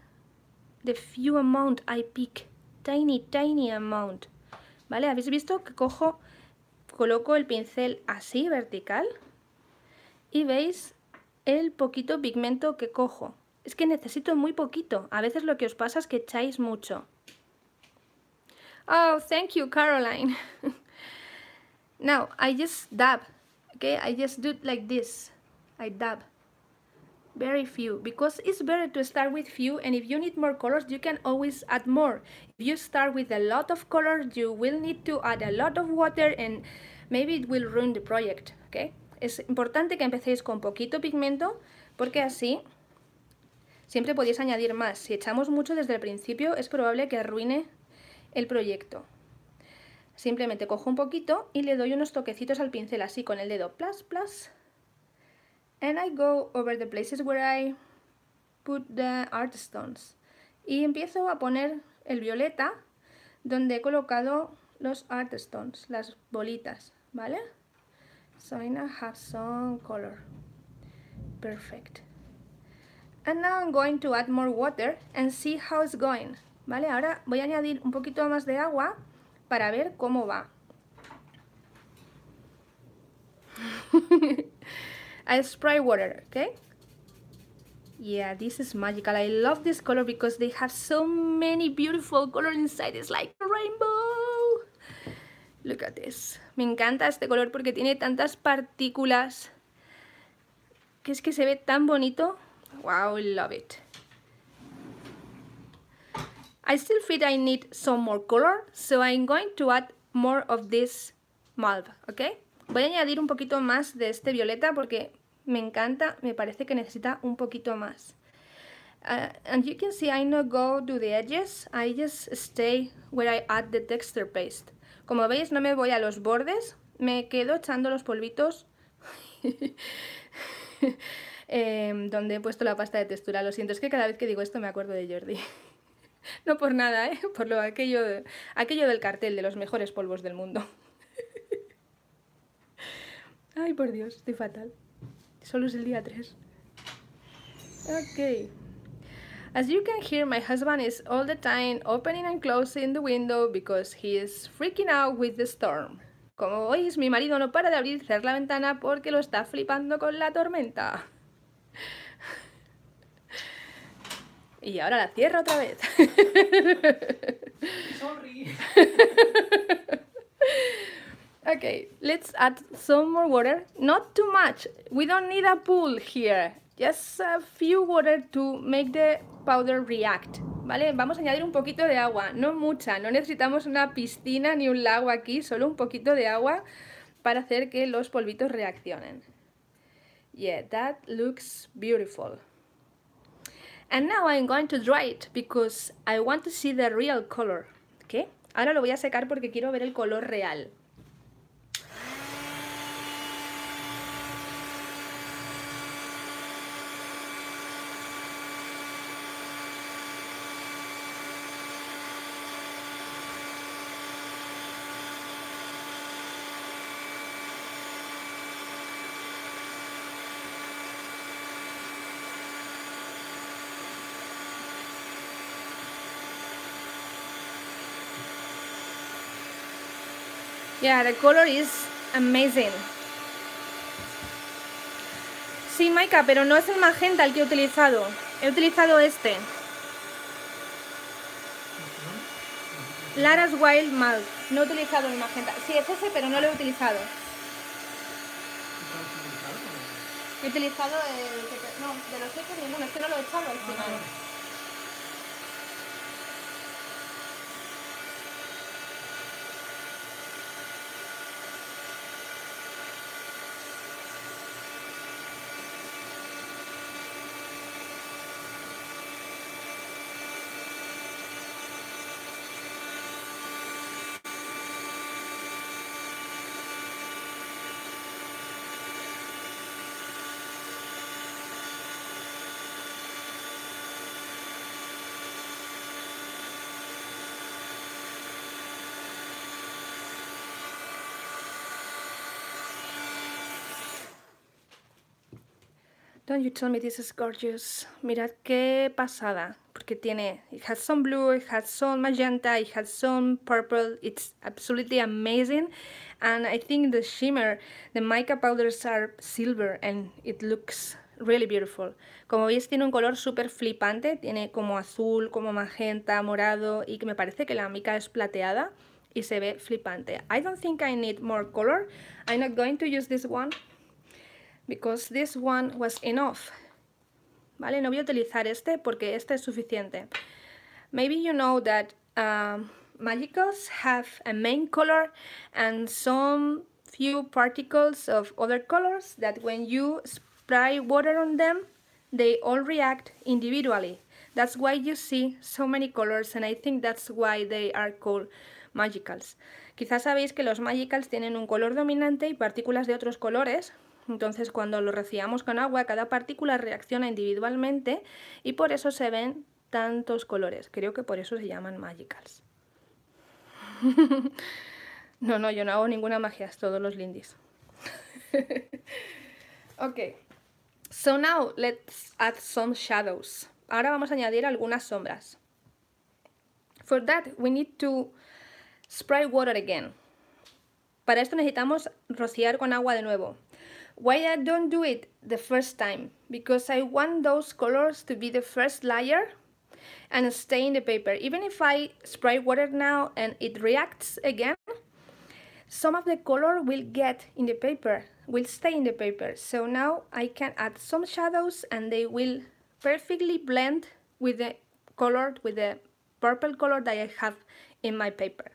the few amount I pick. Tiny, tiny amount. ¿Vale? ¿Habéis visto que cojo, coloco el pincel así, vertical? Y veis el poquito pigmento que cojo. Es que necesito muy poquito. A veces lo que os pasa es que echáis mucho. Oh, thank you, Caroline. Now, I just dab. Okay, I just do it like this. I dab. Very few, because it's better to start with few and if you need more colors, you can always add more. If you start with a lot of colors, you will need to add a lot of water and maybe it will ruin the project, okay? Es importante que empecéis con poquito pigmento porque así Siempre podéis añadir más. Si echamos mucho desde el principio es probable que arruine el proyecto. Simplemente cojo un poquito y le doy unos toquecitos al pincel así con el dedo. Plus, plus. And I go over the places where I put the art stones. Y empiezo a poner el violeta donde he colocado los art stones, las bolitas, ¿vale? So I have some color. Perfect. And now I'm going to add more water and see how it's going. ¿Vale? Ahora voy a añadir un poquito más de agua para ver cómo va. I spray water, okay? Yeah, this is magical. I love this color because they have so many beautiful color inside. It's like a rainbow. Look at this. Me encanta este color porque tiene tantas partículas que es que se ve tan bonito. Wow, love it. I still feel I need some more color, so I'm going to add more of this mauve, ¿ok? Voy a añadir un poquito más de este violeta porque me encanta, me parece que necesita un poquito más. Uh, and you can see I no go to the edges, I just stay where I add the texture paste. Como veis no me voy a los bordes, me quedo echando los polvitos Em, donde he puesto la pasta de textura. Lo siento, es que cada vez que digo esto me acuerdo de Jordi. no por nada, ¿eh? por lo aquello, aquello del cartel de los mejores polvos del mundo. Ay, por Dios, estoy fatal. Solo es el día 3. Ok. As you can hear, my husband is all the time opening and closing the window because he is freaking out with the storm. Como veis mi marido no para de abrir y cerrar la ventana porque lo está flipando con la tormenta. Y ahora la cierra otra vez. Sorry. okay, let's add some more water. Not too much. We don't need a pool here. Just a few water to make the powder react. ¿Vale? Vamos a añadir un poquito de agua, no mucha. No necesitamos una piscina ni un lago aquí, solo un poquito de agua para hacer que los polvitos reaccionen. Yeah, that looks beautiful. And now I'm going to dry it because I want to see the real color. okay? Ahora lo voy a secar porque quiero ver el color real. yeah the color is amazing sí Maika pero no es el magenta el que he utilizado he utilizado este Lara's Wild Malt no he utilizado el magenta sí es ese pero no lo he utilizado he utilizado el no de los secos ninguno es que no lo he echado al final you tell me this is gorgeous. Mirad qué pasada. Porque tiene, it has some blue, it has some magenta, it has some purple. It's absolutely amazing. And I think the shimmer, the mica powders are silver and it looks really beautiful. Como veis tiene un color súper flipante. Tiene como azul, como magenta, morado y que me parece que la mica es plateada y se ve flipante. I don't think I need more color. I'm not going to use this one because this one was enough. ¿Vale? No voy a utilizar este porque este es suficiente. Maybe you know that um, magicals have a main color and some few particles of other colors that when you spray water on them, they all react individually. That's why you see so many colors and I think that's why they are called magicals. Quizás sabéis que los magicals tienen un color dominante y partículas de otros colores Entonces cuando lo rociamos con agua, cada partícula reacciona individualmente y por eso se ven tantos colores. Creo que por eso se llaman magicals. no, no, yo no hago ninguna magia, es todos los lindis. ok. So now let's add some shadows. Ahora vamos a añadir algunas sombras. For that we need to spray water again. Para esto necesitamos rociar con agua de nuevo. Why I don't do it the first time? Because I want those colors to be the first layer and stay in the paper. Even if I spray water now and it reacts again, some of the color will get in the paper, will stay in the paper. So now I can add some shadows and they will perfectly blend with the color, with the purple color that I have in my paper.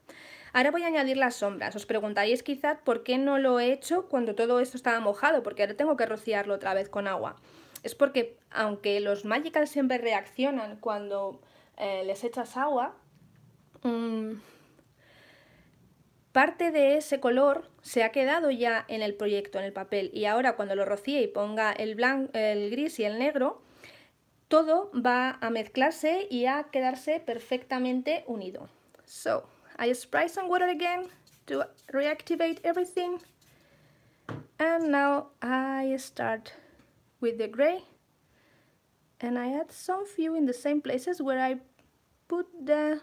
Ahora voy a añadir las sombras. Os preguntaréis quizás por qué no lo he hecho cuando todo esto estaba mojado, porque ahora tengo que rociarlo otra vez con agua. Es porque aunque los Magical siempre reaccionan cuando eh, les echas agua, mm, parte de ese color se ha quedado ya en el proyecto, en el papel, y ahora cuando lo rocíe y ponga el, el gris y el negro, todo va a mezclarse y a quedarse perfectamente unido. So, I spray some water again to reactivate everything. And now I start with the gray and I add some few in the same places where I put the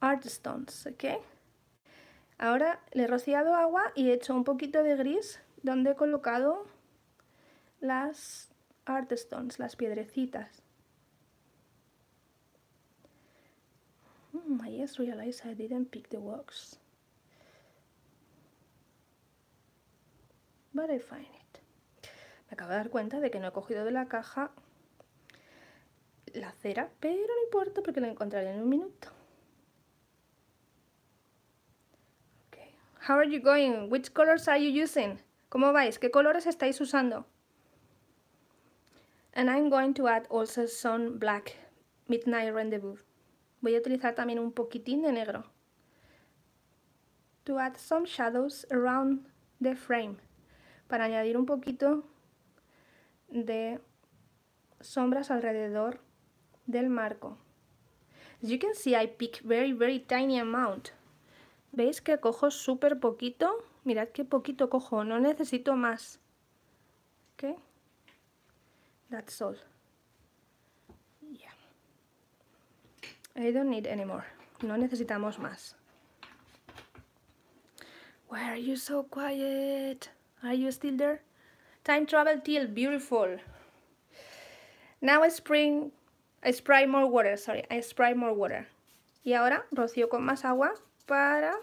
art stones, Okay. Ahora le he rociado agua y he hecho un poquito de gris donde he colocado las art stones, las piedrecitas. Hmm, I just realized I didn't pick the works. But I find it. Me acabo de dar cuenta de que no he cogido de la caja la cera, pero no importa porque lo encontraré en un minuto. Okay. How are you going? Which colors are you using? ¿Cómo vais? ¿Qué colores estáis usando? And I'm going to add also some black midnight rendezvous. Voy a utilizar también un poquitín de negro. To add some shadows around the frame. Para añadir un poquito de sombras alrededor del marco. As you can see, I pick very, very tiny amount. ¿Veis que cojo súper poquito? Mirad qué poquito cojo, no necesito más. That's all. I don't need any more. No necesitamos más. Why are you so quiet? Are you still there? Time travel till beautiful. Now I spring, spray more water, sorry, I spray more water. Y ahora rocío con más agua para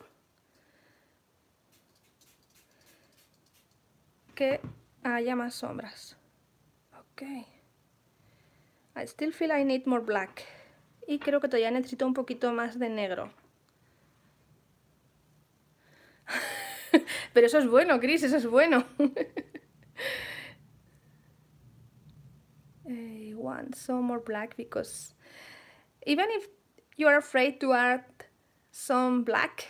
que haya más sombras. Okay. I still feel I need more black y creo que todavía necesito un poquito más de negro. Pero eso es bueno, Chris, eso es bueno. I eh, want some more black because even if you are afraid to add some black,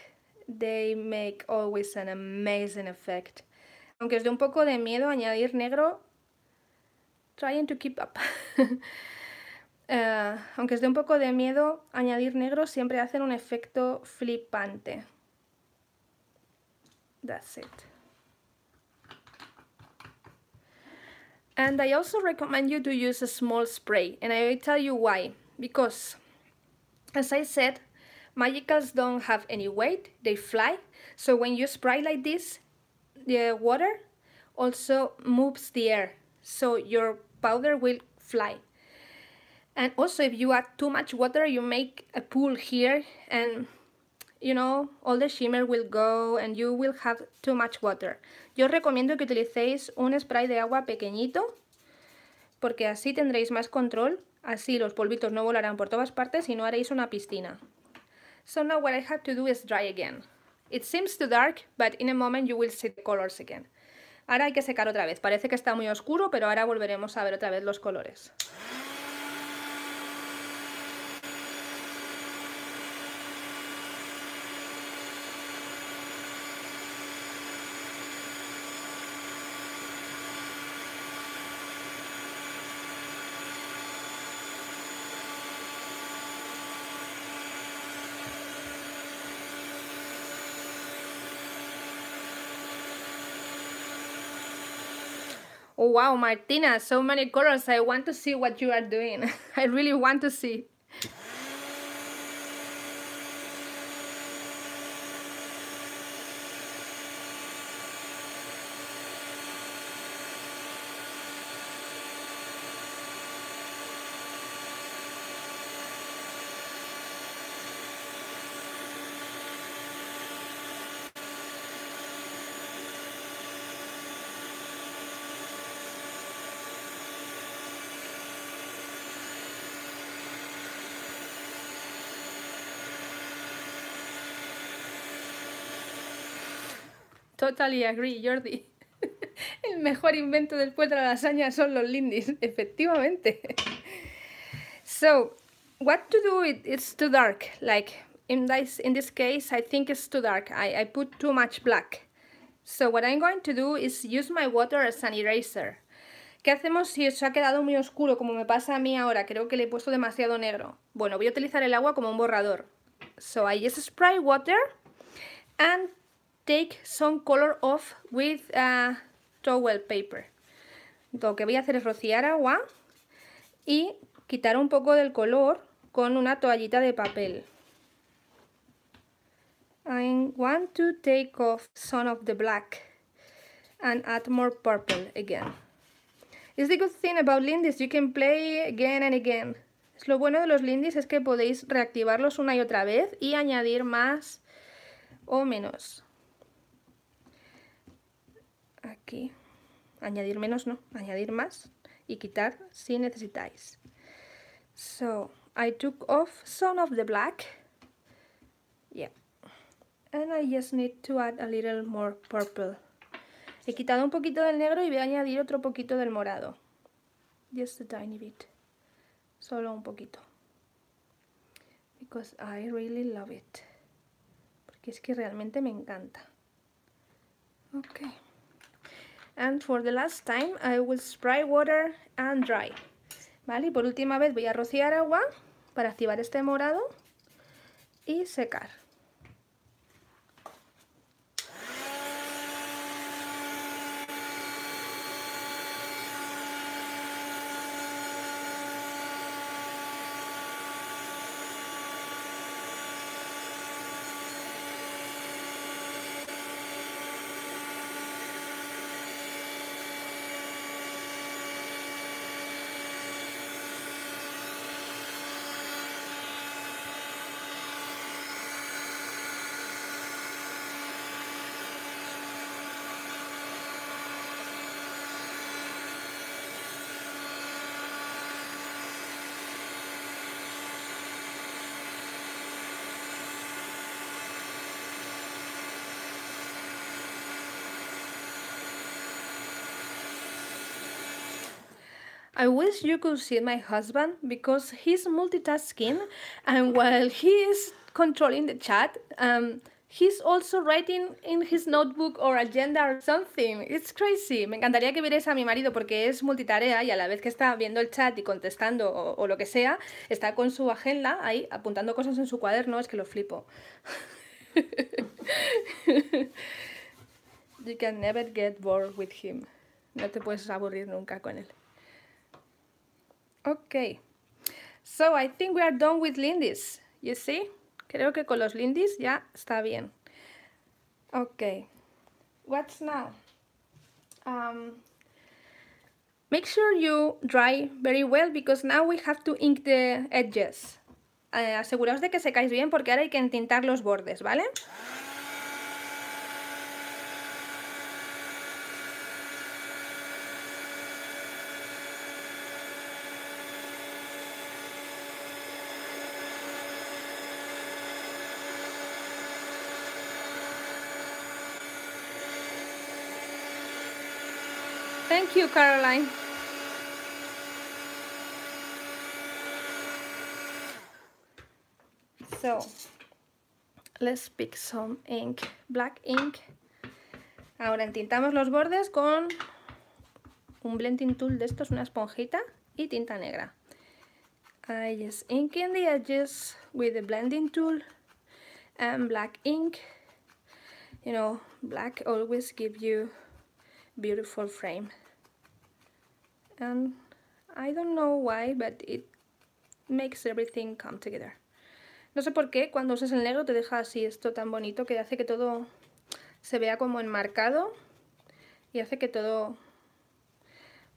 they make always an amazing effect. Aunque os dé un poco de miedo añadir negro, trying to keep up. Eh, aunque os dé un poco de miedo, añadir negro siempre hacen un efecto flipante. That's it. And I also recommend you to use a small spray, and I will tell you why. Because, as I said, magicals don't have any weight, they fly, so when you spray like this, the water also moves the air, so your powder will fly. and also if you add too much water you make a pool here and you know all the shimmer will go and you will have too much water yo os recomiendo que utilicéis un spray de agua pequeñito porque así tendréis más control así los polvitos no volarán por todas partes y no haréis una piscina so now what I have to do is dry again it seems too dark but in a moment you will see the colors again ahora hay que secar otra vez parece que está muy oscuro pero ahora volveremos a ver otra vez los colores Oh, wow, Martina, so many colors. I want to see what you are doing. I really want to see. Totally agree, Jordi. El mejor invento del después de la lasaña son los lindis, efectivamente. So, what to do it, it's too dark. Like in this in this case, I think it's too dark. I, I put too much black. So what I'm going to do is use my water as an eraser. ¿Qué hacemos si eso ha quedado muy oscuro, como me pasa a mí ahora? Creo que le he puesto demasiado negro. Bueno, voy a utilizar el agua como un borrador. So I just spray water and take some color off with a towel paper. Lo que voy a hacer es rociar agua y quitar un poco del color con una toallita de papel. I want to take off some of the black and add more purple again. It's the good thing about lindis, you can play again and again. Lo bueno de los lindis es que podéis reactivarlos una y otra vez y añadir más o menos aquí, añadir menos no, añadir más y quitar si necesitáis. So, I took off some of the black. Yeah. And I just need to add a little more purple. He quitado un poquito del negro y voy a añadir otro poquito del morado. Just a tiny bit. Solo un poquito. Because I really love it. Porque es que realmente me encanta. Okay. And for the last time, I will spray water and dry. ¿Vale? Y por última vez voy a rociar agua para activar este morado y secar. I wish you could see my husband because he's multitasking and while he is controlling the chat, um, he's also writing in his notebook or agenda or something. It's crazy. Me encantaría que vierais a mi marido porque es multitarea y a la vez que está viendo el chat y contestando o, o lo que sea, está con su agenda ahí apuntando cosas en su cuaderno. Es que lo flipo. you can never get bored with him. No te puedes aburrir nunca con él. Ok. So, I think we are done with lindis. You see? Creo que con los lindis ya está bien. Ok. What's now? Um, make sure you dry very well because now we have to ink the edges. Eh, aseguraos de que secáis bien porque ahora hay que entintar los bordes, ¿vale? Caroline. So let's pick some ink, black ink. Ahora entintamos los bordes con un blending tool de estos, una esponjita y tinta negra. I just ink the edges with the blending tool and black ink. You know, black always give you beautiful frame and I don't know why but it makes everything come together no sé por qué cuando usas el negro te deja así esto tan bonito que hace que todo se vea como enmarcado y hace que todo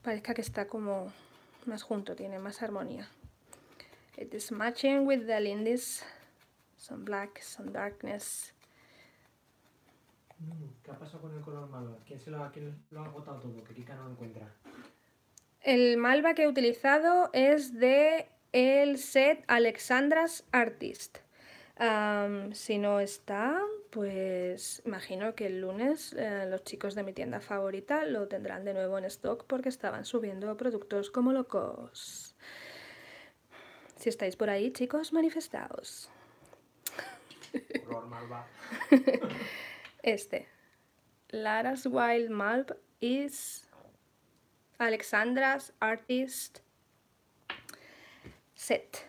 parezca que está como más junto, tiene más armonía it is matching with the lindis some black, some darkness mm, ¿Qué ha pasado con el color malo? ¿Quién, se lo, ha, lo ha agotado todo? Que Kika no lo encuentra. El malva que he utilizado es de el set Alexandra's Artist. si no está, pues imagino que el lunes eh, los chicos de mi tienda favorita lo tendrán de nuevo en stock porque estaban subiendo productos como locos. Si estáis por ahí, chicos, manifestaos. este. Lara's Wild Malp is Alexandra's artist set.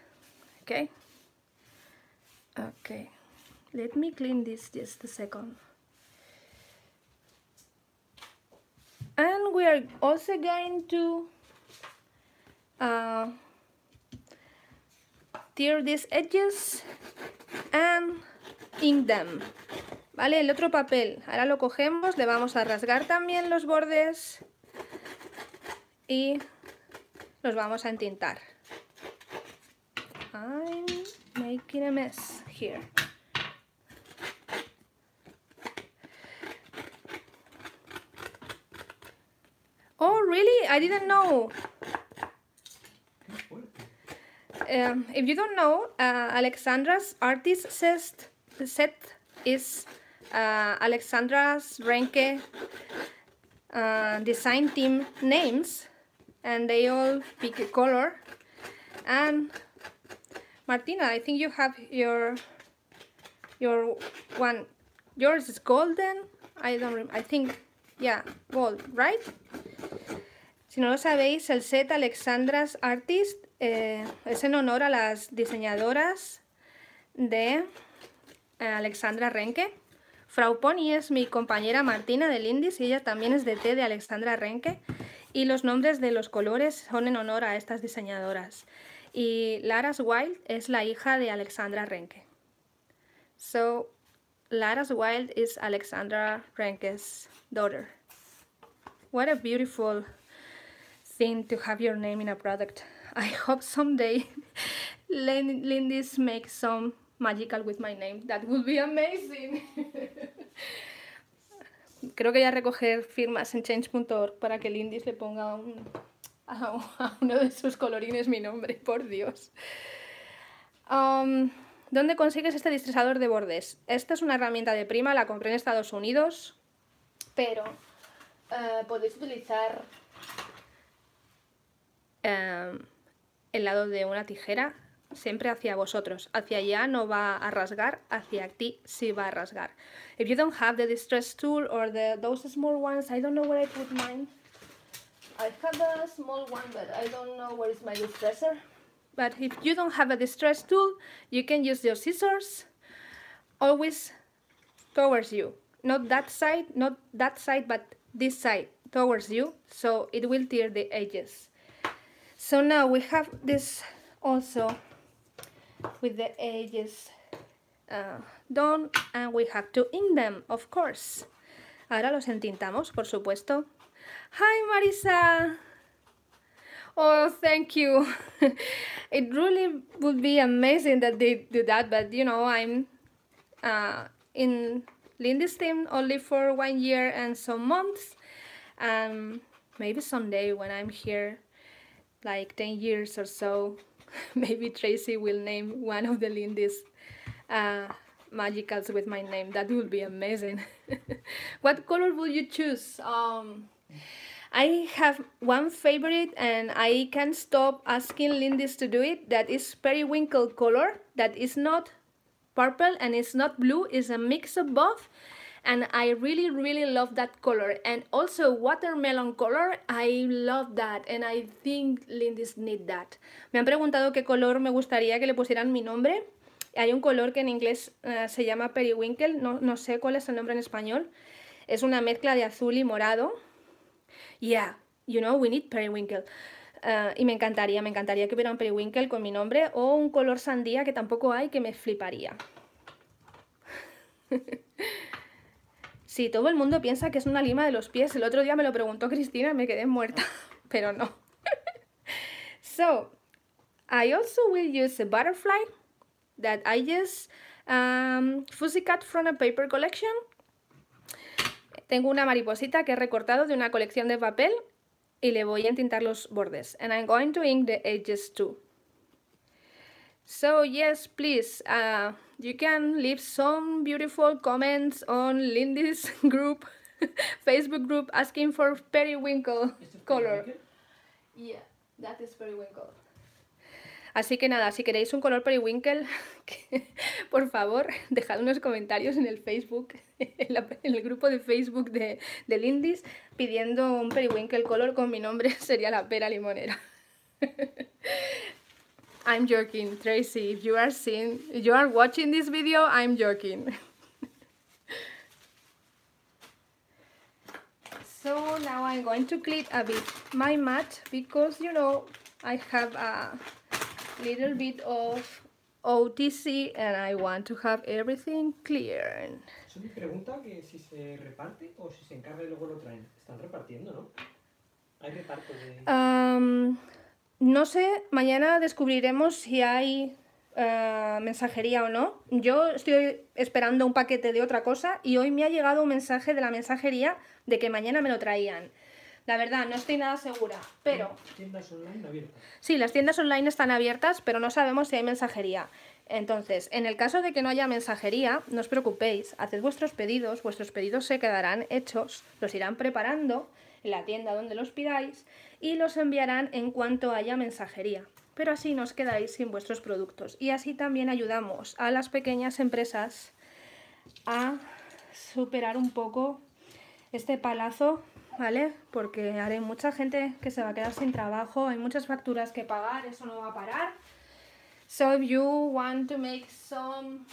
Okay. Okay. Let me clean this just a second. And we are also going to uh, tear these edges and ink them. ¿Vale? El otro papel, ahora lo cogemos, le vamos a rasgar también los bordes y los vamos a entintar. I'm making a mess here. Oh, really? I didn't know. Um, if you don't know, uh, Alexandra's artist set, set is uh, Alexandra's Renke uh, design team names and they all pick a color and Martina I think you have your your one yours is golden I don't I think yeah gold right si no lo sabéis el set Alexandra's Artist eh, es en honor a las diseñadoras de eh, Alexandra Renke Frau Pony es mi compañera Martina del Lindis y ella también es de T de Alexandra Renke y los nombres de los colores son en honor a estas diseñadoras. Y Laras Wild es la hija de Alexandra Renke. So, Laras Wild is Alexandra Renke's daughter. What a beautiful thing to have your name in a product. I hope someday Lindis make some magical with my name. That would be amazing. creo que voy a recoger firmas en change.org para que el índice le ponga a, uno de sus colorines mi nombre, por Dios. Um, ¿Dónde consigues este distresador de bordes? Esta es una herramienta de prima, la compré en Estados Unidos, pero eh, podéis utilizar eh, el lado de una tijera siempre hacia vosotros. Hacia allá no va a rasgar, hacia ti sí va a rasgar. If you don't have the distress tool or the, those small ones, I don't know where I put mine. I have a small one, but I don't know where is my distressor. But if you don't have a distress tool, you can use your scissors always towards you. Not that side, not that side, but this side towards you, so it will tear the edges. So now we have this also with the edges uh, done and we have to ink them, of course. Ahora los entintamos, por supuesto. Hi Marisa! Oh, thank you. it really would be amazing that they do that, but you know, I'm uh, in team only for one year and some months. and um, maybe someday when I'm here, like 10 years or so, maybe Tracy will name one of the Lindy's uh, magicals with my name. That would be amazing. what color would you choose? Um, I have one favorite and I can't stop asking Lindy's to do it. That is periwinkle color. That is not purple and it's not blue. It's a mix of both. and I really really love that color and also watermelon color I love that and I think Lindis need that me han preguntado qué color me gustaría que le pusieran mi nombre hay un color que en inglés eh, se llama periwinkle no, sé cuál es el nombre en español es una mezcla de azul y morado yeah you know we need periwinkle eh, y me encantaría, me encantaría que hubiera un periwinkle con mi nombre o un color sandía que tampoco hay que me fliparía. Si todo el mundo piensa que es una lima de los pies, el otro día me lo preguntó Cristina y me quedé muerta, pero no. so, I also will use a butterfly that I just um, cut from a paper collection. Tengo una mariposita que he recortado de una colección de papel y le voy a entintar los bordes. And I'm going to ink the edges too. So yes, please, uh, you can leave some beautiful comments on Lindy's group, Facebook group, asking for periwinkle color. Yeah, that is periwinkle. Así que nada, si queréis un color periwinkle, por favor, dejad unos comentarios en el Facebook, en, en el grupo de Facebook de, de pidiendo un periwinkle color con mi nombre, sería la pera limonera. I'm joking, Tracy. If you are seeing, you are watching this video, I'm joking. so now I'm going to clean a bit my mat because you know I have a little bit of OTC and I want to have everything clear. Um, No sé, mañana descubriremos si hay eh, mensajería o no. Yo estoy esperando un paquete de otra cosa y hoy me ha llegado un mensaje de la mensajería de que mañana me lo traían. La verdad, no estoy nada segura, pero... ¿Tiendas Sí, las tiendas online están abiertas, pero no sabemos si hay mensajería. Entonces, en el caso de que no haya mensajería, no os preocupéis, haced vuestros pedidos, vuestros pedidos se quedarán hechos, los irán preparando en la tienda donde los pidáis, y los enviarán en cuanto haya mensajería. Pero así nos os quedáis sin vuestros productos. Y así también ayudamos a las pequeñas empresas a superar un poco este palazo, ¿vale? Porque hay mucha gente que se va a quedar sin trabajo, hay muchas facturas que pagar, eso no va a parar. So if you want to make some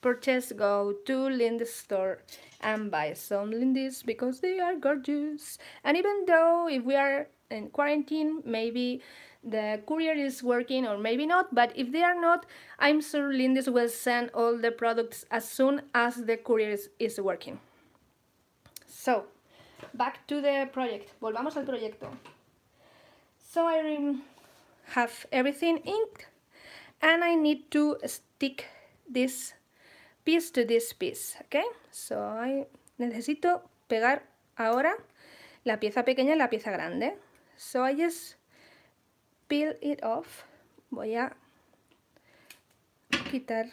purchase go to Lindy's store and buy some Lindy's because they are gorgeous and even though if we are in quarantine maybe the courier is working or maybe not but if they are not I'm sure Lindy's will send all the products as soon as the courier is, is working so back to the project volvamos al proyecto so I have everything inked and I need to stick this piece to this piece, ¿ok? So, necesito pegar ahora la pieza pequeña en la pieza grande. So, I just peel it off. Voy a quitar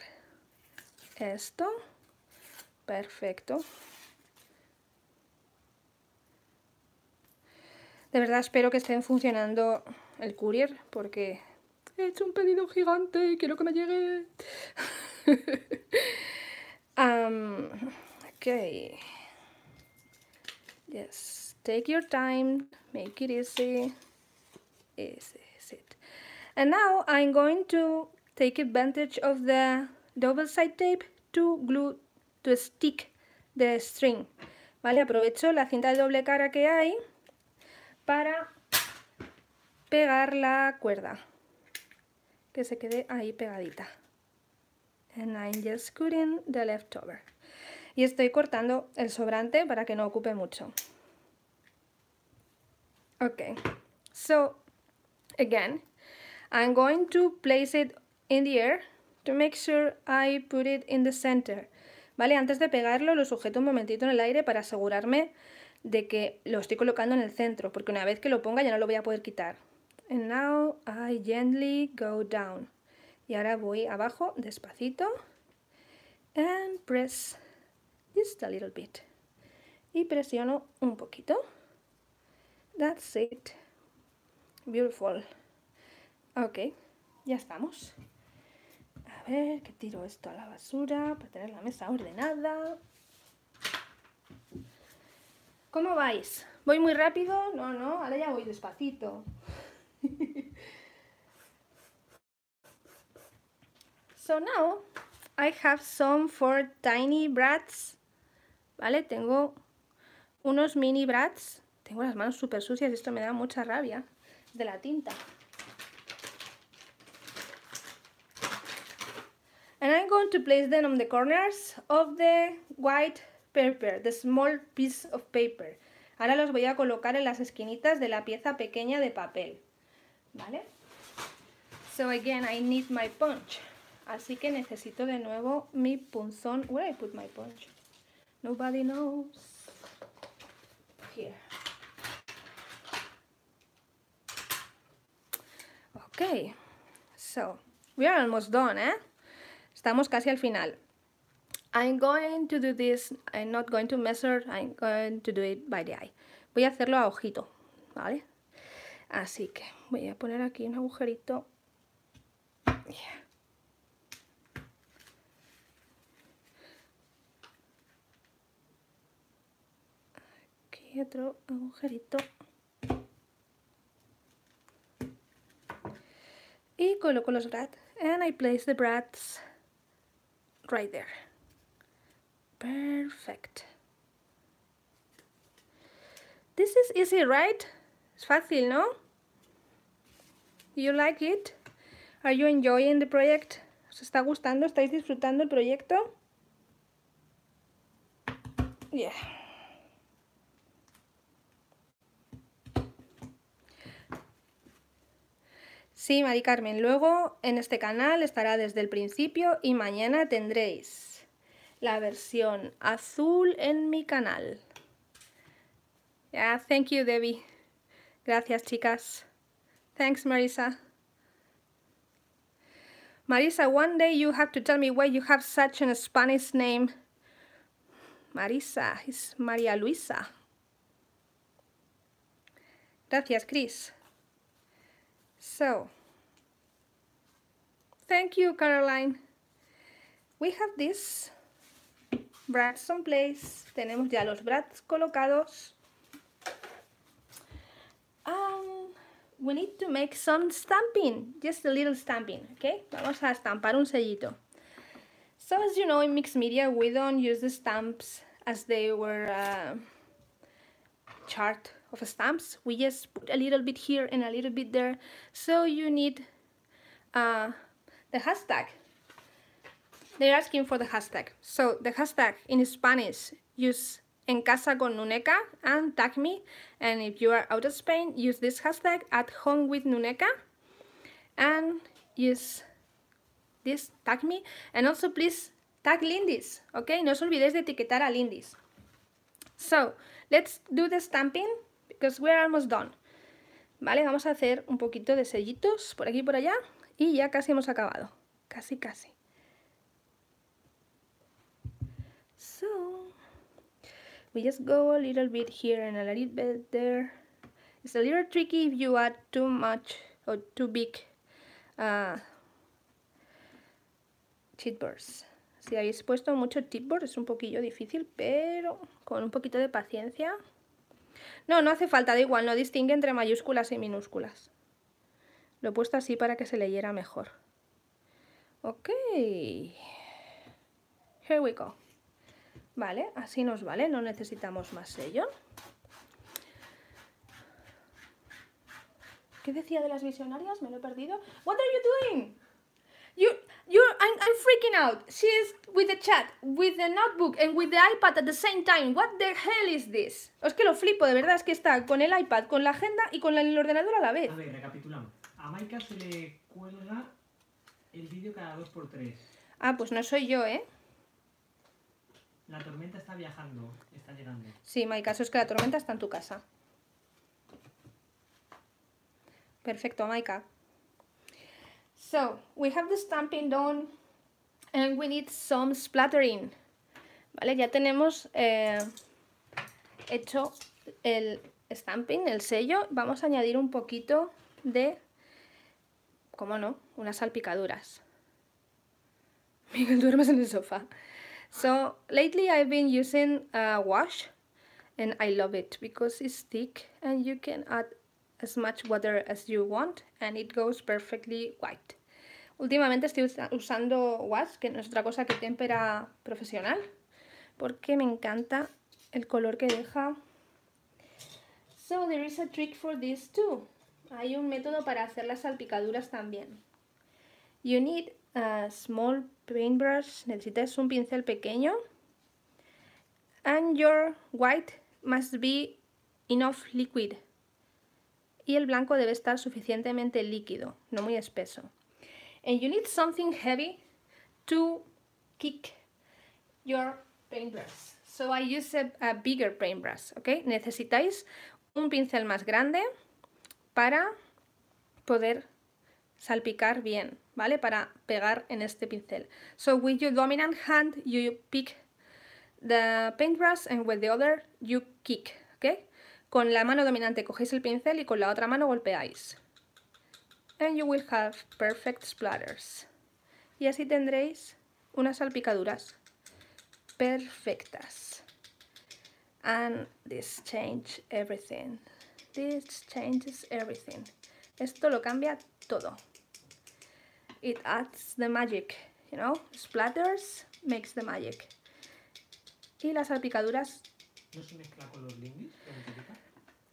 esto. Perfecto. De verdad espero que estén funcionando el courier porque he hecho un pedido gigante y quiero que me llegue. Um, okay. Yes, take your time, make it easy. Easy is And now I'm going to take advantage of the double side tape to glue, to stick the string. ¿Vale? Aprovecho la cinta de doble cara que hay para pegar la cuerda. Que se quede ahí pegadita and I'm just cutting the leftover. Y estoy cortando el sobrante para que no ocupe mucho. Okay, so again, I'm going to place it in the air to make sure I put it in the center. ¿Vale? Antes de pegarlo lo sujeto un momentito en el aire para asegurarme de que lo estoy colocando en el centro, porque una vez que lo ponga ya no lo voy a poder quitar. And now I gently go down y ahora voy abajo despacito and press just a little bit y presiono un poquito that's it beautiful ok ya estamos a ver que tiro esto a la basura para tener la mesa ordenada ¿Cómo vais? ¿Voy muy rápido? No, no, ahora ya voy despacito. So now I have some for tiny brats. ¿Vale? Tengo unos mini brats. Tengo las manos súper sucias, esto me da mucha rabia de la tinta. And I'm going to place them on the corners of the white paper, the small piece of paper. Ahora los voy a colocar en las esquinitas de la pieza pequeña de papel. ¿Vale? So again, I need my punch. Así que necesito de nuevo mi punzón. Where I put my punch? Nobody knows. Here. Okay. So, we are almost done, eh? Estamos casi al final. I'm going to do this, I'm not going to measure, I'm going to do it by the eye. Voy a hacerlo a ojito, ¿vale? Así que voy a poner aquí un agujerito. otro agujerito y coloco los brats and I place the brads right there perfect this is easy right es fácil no you like it are you enjoying the project os está gustando estáis disfrutando el proyecto yeah Sí, Mari Carmen, luego en este canal estará desde el principio y mañana tendréis la versión azul en mi canal. Yeah, thank you, Debbie. Gracias, chicas. Thanks, Marisa. Marisa, one day you have to tell me why you have such a Spanish name. Marisa, es María Luisa. Gracias, Chris. So, Thank you, Caroline. We have this. Brads on place. Tenemos ya los brads colocados. Um, we need to make some stamping. Just a little stamping, okay? Vamos a estampar un sellito. So as you know, in mixed media, we don't use the stamps as they were uh, chart of stamps. We just put a little bit here and a little bit there. So you need uh, the hashtag. They're asking for the hashtag. So the hashtag in Spanish, use en casa con Nuneca and tag me. And if you are out of Spain, use this hashtag at home with Nuneca and use this, tag me. And also please tag Lindis, okay? No os olvidéis de etiquetar a Lindis. So, let's do the stamping because we're almost done. Vale, vamos a hacer un poquito de sellitos por aquí y por allá. Y ya casi hemos acabado. Casi, casi. So, we just go a little bit here and a little bit there. It's a little tricky if you add too much or too big uh, cheatboards. Si habéis puesto mucho cheatboard es un poquillo difícil, pero con un poquito de paciencia. No, no hace falta, da igual, no distingue entre mayúsculas y minúsculas. Lo he puesto así para que se leyera mejor. Ok. Here we go. Vale, así nos vale, no necesitamos más sello. ¿Qué decía de las visionarias? Me lo he perdido. What are you doing? You, you, I'm, I'm freaking out. She with the chat, with the notebook and with the iPad at the same time. What the hell is this? Es que lo flipo, de verdad, es que está con el iPad, con la agenda y con el ordenador a la vez. A ver, recapitulamos a Maika se le cuelga el vídeo cada 2x3. Ah, pues no soy yo, ¿eh? La tormenta está viajando, está llegando. Sí, Maika, eso es que la tormenta está en tu casa. Perfecto, Maika. So, we have the stamping done and we need some splattering. Vale, ya tenemos eh, hecho el stamping, el sello. Vamos a añadir un poquito de ¿Cómo no? Unas salpicaduras. Miguel, duermes en el sofá. So, lately I've been using wash and I love it because it's thick and you can add as much water as you want and it goes perfectly white. Últimamente estoy usando wash, que no es otra cosa que témpera profesional, porque me encanta el color que deja. So there is a trick for this too. Hay un método para hacer las salpicaduras también. You need a small paintbrush. Necesitas un pincel pequeño. And your white must be enough liquid. Y el blanco debe estar suficientemente líquido, no muy espeso. And you need something heavy to kick your paintbrush. So I use a, bigger paintbrush, okay? Necesitáis un pincel más grande para poder salpicar bien, ¿vale? Para pegar en este pincel. So with your dominant hand you pick the paintbrush and with the other you kick, ¿ok? Con la mano dominante cogéis el pincel y con la otra mano golpeáis. And you will have perfect splatters. Y así tendréis unas salpicaduras perfectas. And this change everything. This changes everything. Esto lo cambia todo. It adds the magic, you know? Splatters makes the magic. Y las salpicaduras... ¿No se mezcla con los límites?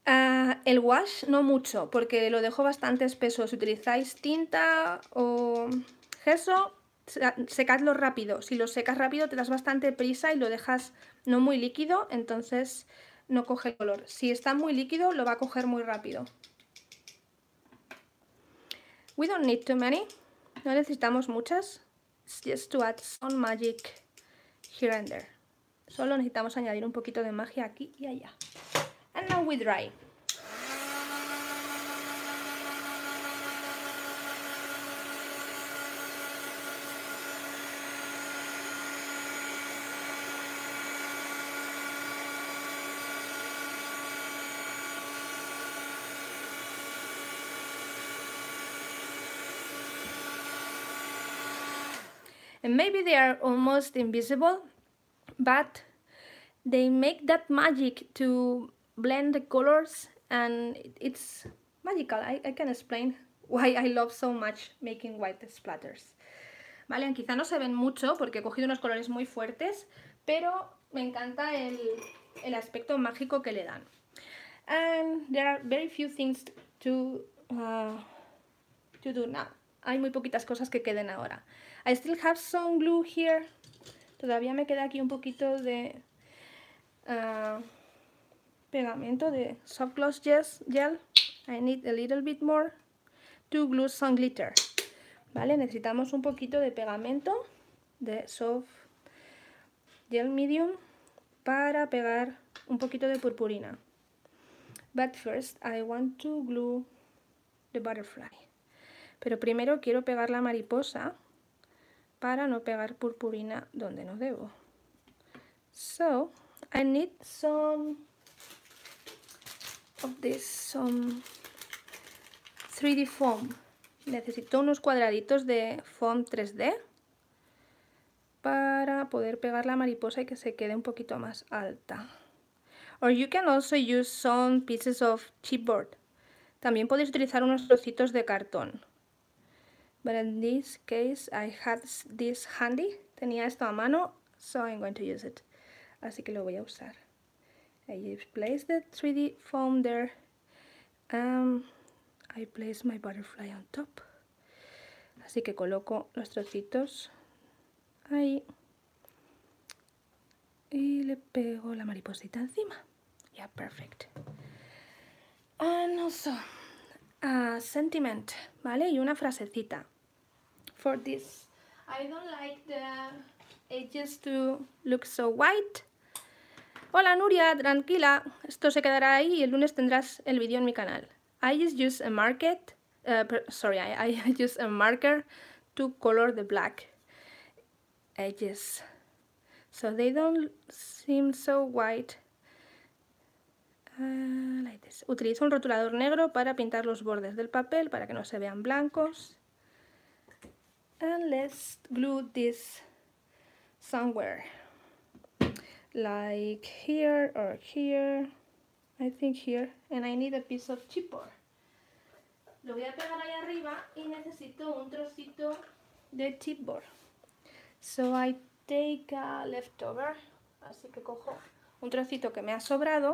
Ah, el wash no mucho, porque lo dejo bastante espeso. Si utilizáis tinta o gesso, secadlo rápido. Si lo secas rápido te das bastante prisa y lo dejas no muy líquido, entonces no coge el color. Si está muy líquido, lo va a coger muy rápido. We don't need too many. No necesitamos muchas. just to add some magic here and there. Solo necesitamos añadir un poquito de magia aquí y allá. And now we dry. and maybe they are almost invisible but they make that magic to blend the colors and it's magical I, I can explain why I love so much making white splatters vale quizá no se ven mucho porque he cogido unos colores muy fuertes pero me encanta el, el aspecto mágico que le dan and there are very few things to, uh, to do now hay muy poquitas cosas que queden ahora I still have some glue here. Todavía me queda aquí un poquito de ah, pegamento de soft gloss gel. I need a little bit more to glue some glitter. ¿Vale? Necesitamos un poquito de pegamento de soft gel medium para pegar un poquito de purpurina. But first I want to glue the butterfly. Pero primero quiero pegar la mariposa para no pegar purpurina donde no debo. So, I need some of this, some 3D foam. Necesito unos cuadraditos de foam 3D para poder pegar la mariposa y que se quede un poquito más alta. Or you can also use some pieces of chipboard. También podéis utilizar unos trocitos de cartón. But in this case, I had this handy. Tenía esto a mano, so I'm going to use it. Así que lo voy a usar. I place the 3D foam there. Um, I place my butterfly on top. Así que coloco los trocitos ahí. Y le pego la mariposita encima. Yeah, perfect. And ah, also, ah, sentiment, ¿vale? Y una frasecita for this. I don't like the edges to look so white. Hola Nuria, tranquila, esto se quedará ahí y el lunes tendrás el vídeo en mi canal. I just use a market, eh, sorry, I, I a marker to color the black edges so they don't seem so white ah, like this. Utilizo un rotulador negro para pintar los bordes del papel para que no se vean blancos and let's glue this somewhere like here or here I think here and I need a piece of chipboard lo voy a pegar ahí arriba y necesito un trocito de chipboard so I take a leftover así que cojo un trocito que me ha sobrado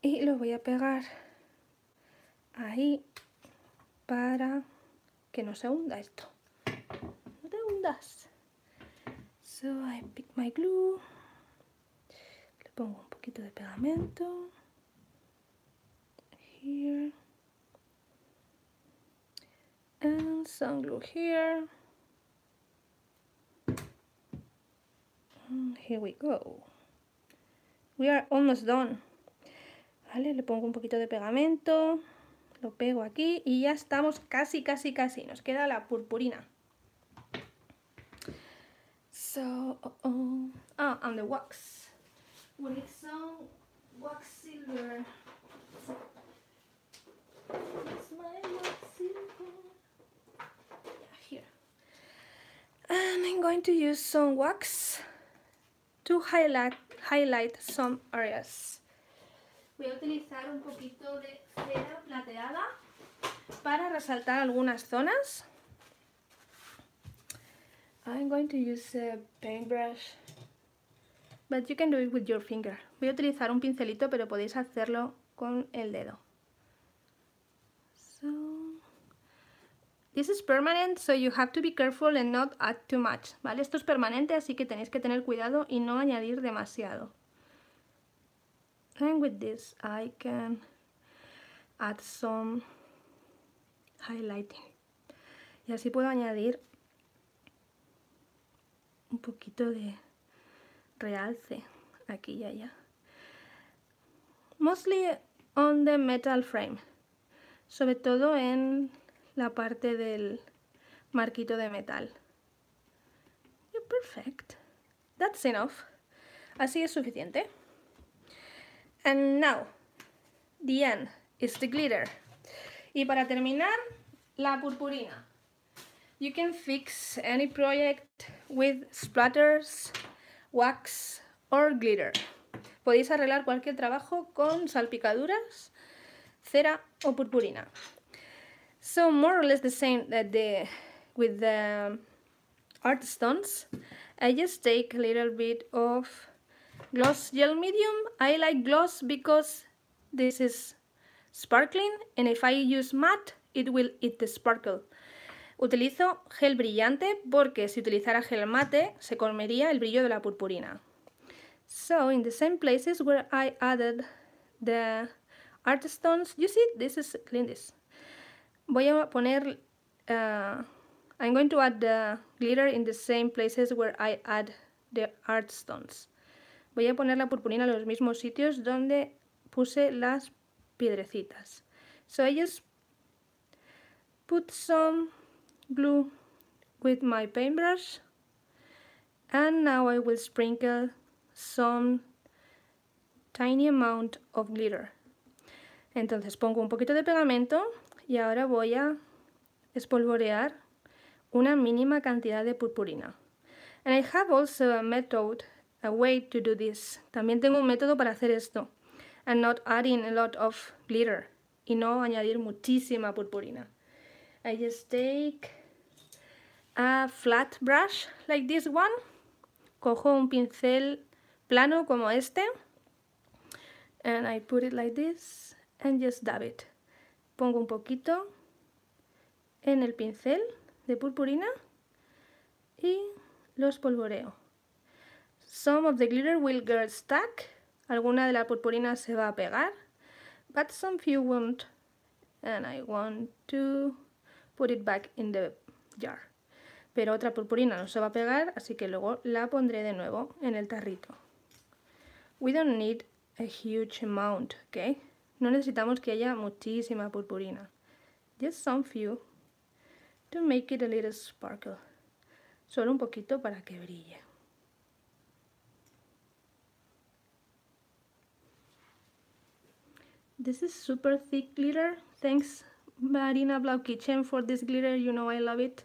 y lo voy a pegar ahí para que no se hunda esto. No te hundas. So I pick my glue. Le pongo un poquito de pegamento. Here. And some glue here. here we go. We are almost done. Vale, le pongo un poquito de pegamento lo pego aquí y ya estamos casi, casi, casi. Nos queda la purpurina. So, uh oh, ah, and the wax. We need some wax silver. my wax silver. here. And I'm going to use some wax to highlight some areas voy a utilizar un poquito de cera plateada para resaltar algunas zonas. I'm going to use a paintbrush, but you can do it with your finger. Voy a utilizar un pincelito, pero podéis hacerlo con el dedo. So, this is permanent, so you have to be careful and not add too much. ¿vale? Esto es permanente, así que tenéis que tener cuidado y no añadir demasiado. Y with this I can add some highlighting y así puedo añadir un poquito de realce aquí y allá mostly on the metal frame sobre todo en la parte del marquito de metal You're perfect that's enough así es suficiente And now, the end is the glitter. Y para terminar, la purpurina. You can fix any project with splatters, wax or glitter. Podéis arreglar cualquier trabajo con salpicaduras, cera o purpurina. So more or less the same that uh, the with the art stones. I just take a little bit of gloss gel medium. I like gloss because this is sparkling and if I use matte it will eat the sparkle. Utilizo gel brillante porque si utilizara gel mate se comería el brillo de la purpurina. So in the same places where I added the art stones, you see this is clean this. Voy a poner uh, I'm going to add the glitter in the same places where I add the art stones. Voy a poner la purpurina en los mismos sitios donde puse las piedrecitas. So I just put some glue with my paintbrush and now I will sprinkle some tiny amount of glitter. Entonces pongo un poquito de pegamento y ahora voy a espolvorear una mínima cantidad de purpurina. And I have also a method a way to do this. También tengo un método para hacer esto. And not adding a lot of glitter. Y no añadir muchísima purpurina. I just take a flat brush like this one. Cojo un pincel plano como este. And I put it like this and just dab it. Pongo un poquito en el pincel de purpurina y lo espolvoreo. Some of the glitter will get stuck. Alguna de la purpurina se va a pegar. But some few won't. And I want to put it back in the jar. Pero otra purpurina no se va a pegar, así que luego la pondré de nuevo en el tarrito. We don't need a huge amount, okay? No necesitamos que haya muchísima purpurina. Just some few to make it a little sparkle. Solo un poquito para que brille. This is super thick glitter. Thanks Marina Blau Kitchen for this glitter, you know I love it.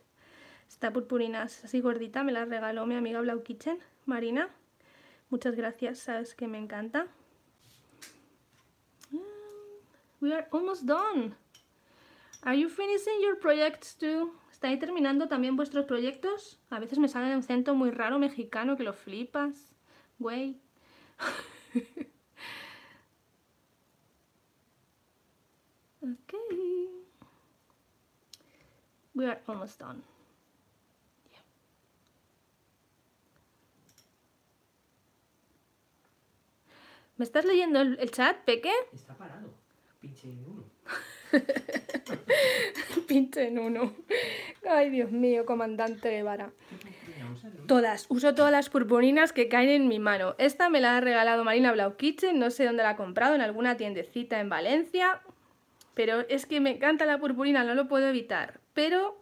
Esta purpurina así gordita me la regaló mi amiga Blau Kitchen, Marina. Muchas gracias, sabes que me encanta. We are almost done. Are you finishing your projects too? ¿Estáis terminando también vuestros proyectos? A veces me sale un centro muy raro mexicano que lo flipas. Güey. Okay. We are almost done. ¿Me estás leyendo el, chat, Peque? Está parado. Pinche en uno. Pinche en uno. Ay, Dios mío, comandante vara Todas, uso todas las purpurinas que caen en mi mano. Esta me la ha regalado Marina Blau Kitchen, no sé dónde la ha comprado, en alguna tiendecita en Valencia pero es que me encanta la purpurina, no lo puedo evitar. Pero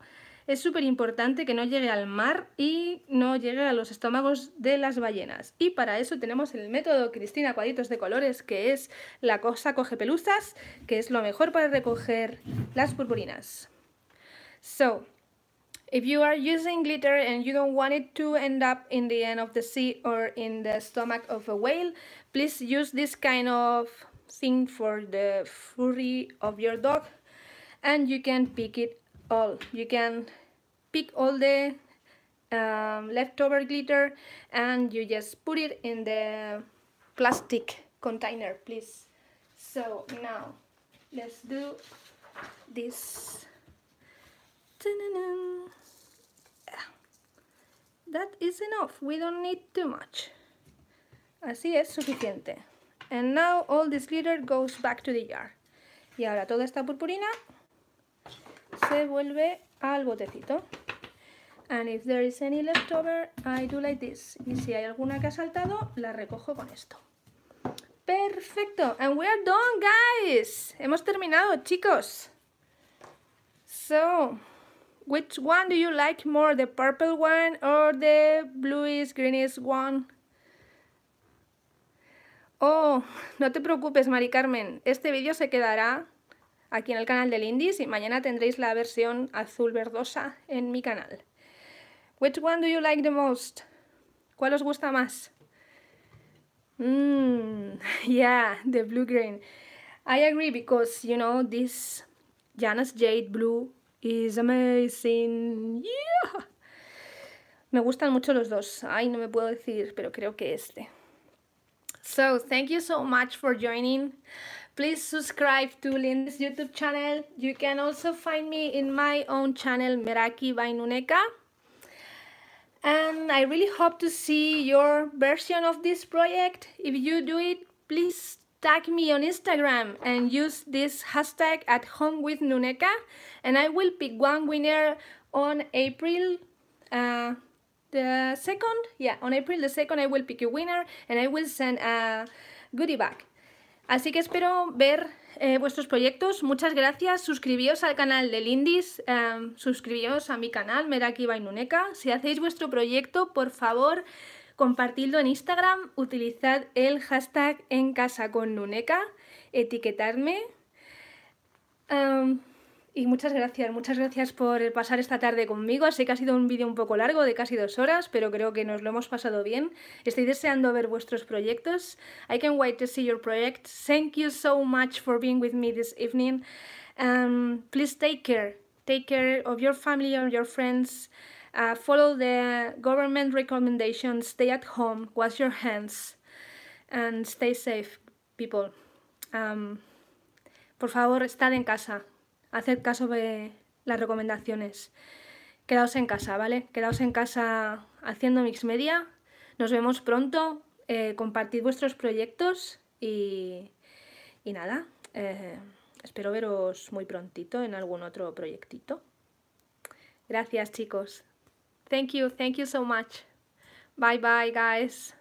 es súper importante que no llegue al mar y no llegue a los estómagos de las ballenas. Y para eso tenemos el método Cristina Cuadritos de Colores, que es la cosa coge pelusas, que es lo mejor para recoger las purpurinas. So, if you are using glitter and you don't want it to end up in the end of the sea or in the stomach of a whale, please use this kind of thing for the furry of your dog and you can pick it all you can pick all the um, leftover glitter and you just put it in the plastic container please so now let's do this that is enough we don't need too much así es suficiente and now all this glitter goes back to the jar. Y ahora toda esta purpurina se vuelve al botecito. And if there is any leftover, I do like this. Y si hay alguna que ha saltado, la recojo con esto. Perfecto. And we are done, guys. Hemos terminado, chicos. So, which one do you like more? The purple one or the bluish, greenish one? Oh, no te preocupes, Mari Carmen. Este vídeo se quedará aquí en el canal del Indies y mañana tendréis la versión azul verdosa en mi canal. Which one do you like the most? ¿Cuál os gusta más? Mmm, yeah, the blue green. I agree because, you know, this Janus Jade Blue is amazing. Me gustan mucho los dos. Ay, no me puedo decir, pero creo que este. So thank you so much for joining. Please subscribe to Linda's YouTube channel. You can also find me in my own channel, Meraki by Nuneka. And I really hope to see your version of this project. If you do it, please tag me on Instagram and use this hashtag at home with Nuneka. And I will pick one winner on April uh, second, yeah, on April the second I will pick a winner and I will send a goodie bag. Así que espero ver eh, vuestros proyectos. Muchas gracias. Suscribíos al canal de Lindis eh, a mi canal, Meraki Nuneca, Si hacéis vuestro proyecto, por favor, compartidlo en Instagram, utilizad el hashtag en casa con Nuneca, etiquetadme. Em, y muchas gracias, muchas gracias por pasar esta tarde conmigo. Sé que ha sido un vídeo un poco largo, de casi dos horas, pero creo que nos lo hemos pasado bien. Estoy deseando ver vuestros proyectos. I can't wait to see your projects. Thank you so much for being with me this evening. Um, please take care. Take care of your family and your friends. Uh, follow the government recommendations. Stay at home. Wash your hands. And stay safe, people. Um, por favor, estad en casa. Haced caso de las recomendaciones. Quedaos en casa, ¿vale? Quedaos en casa haciendo mix media. Nos vemos pronto. Eh, compartid vuestros proyectos y, nada. Eh, espero veros muy prontito en algún otro proyectito. Gracias, chicos. Thank you, thank you so much. Bye bye, guys.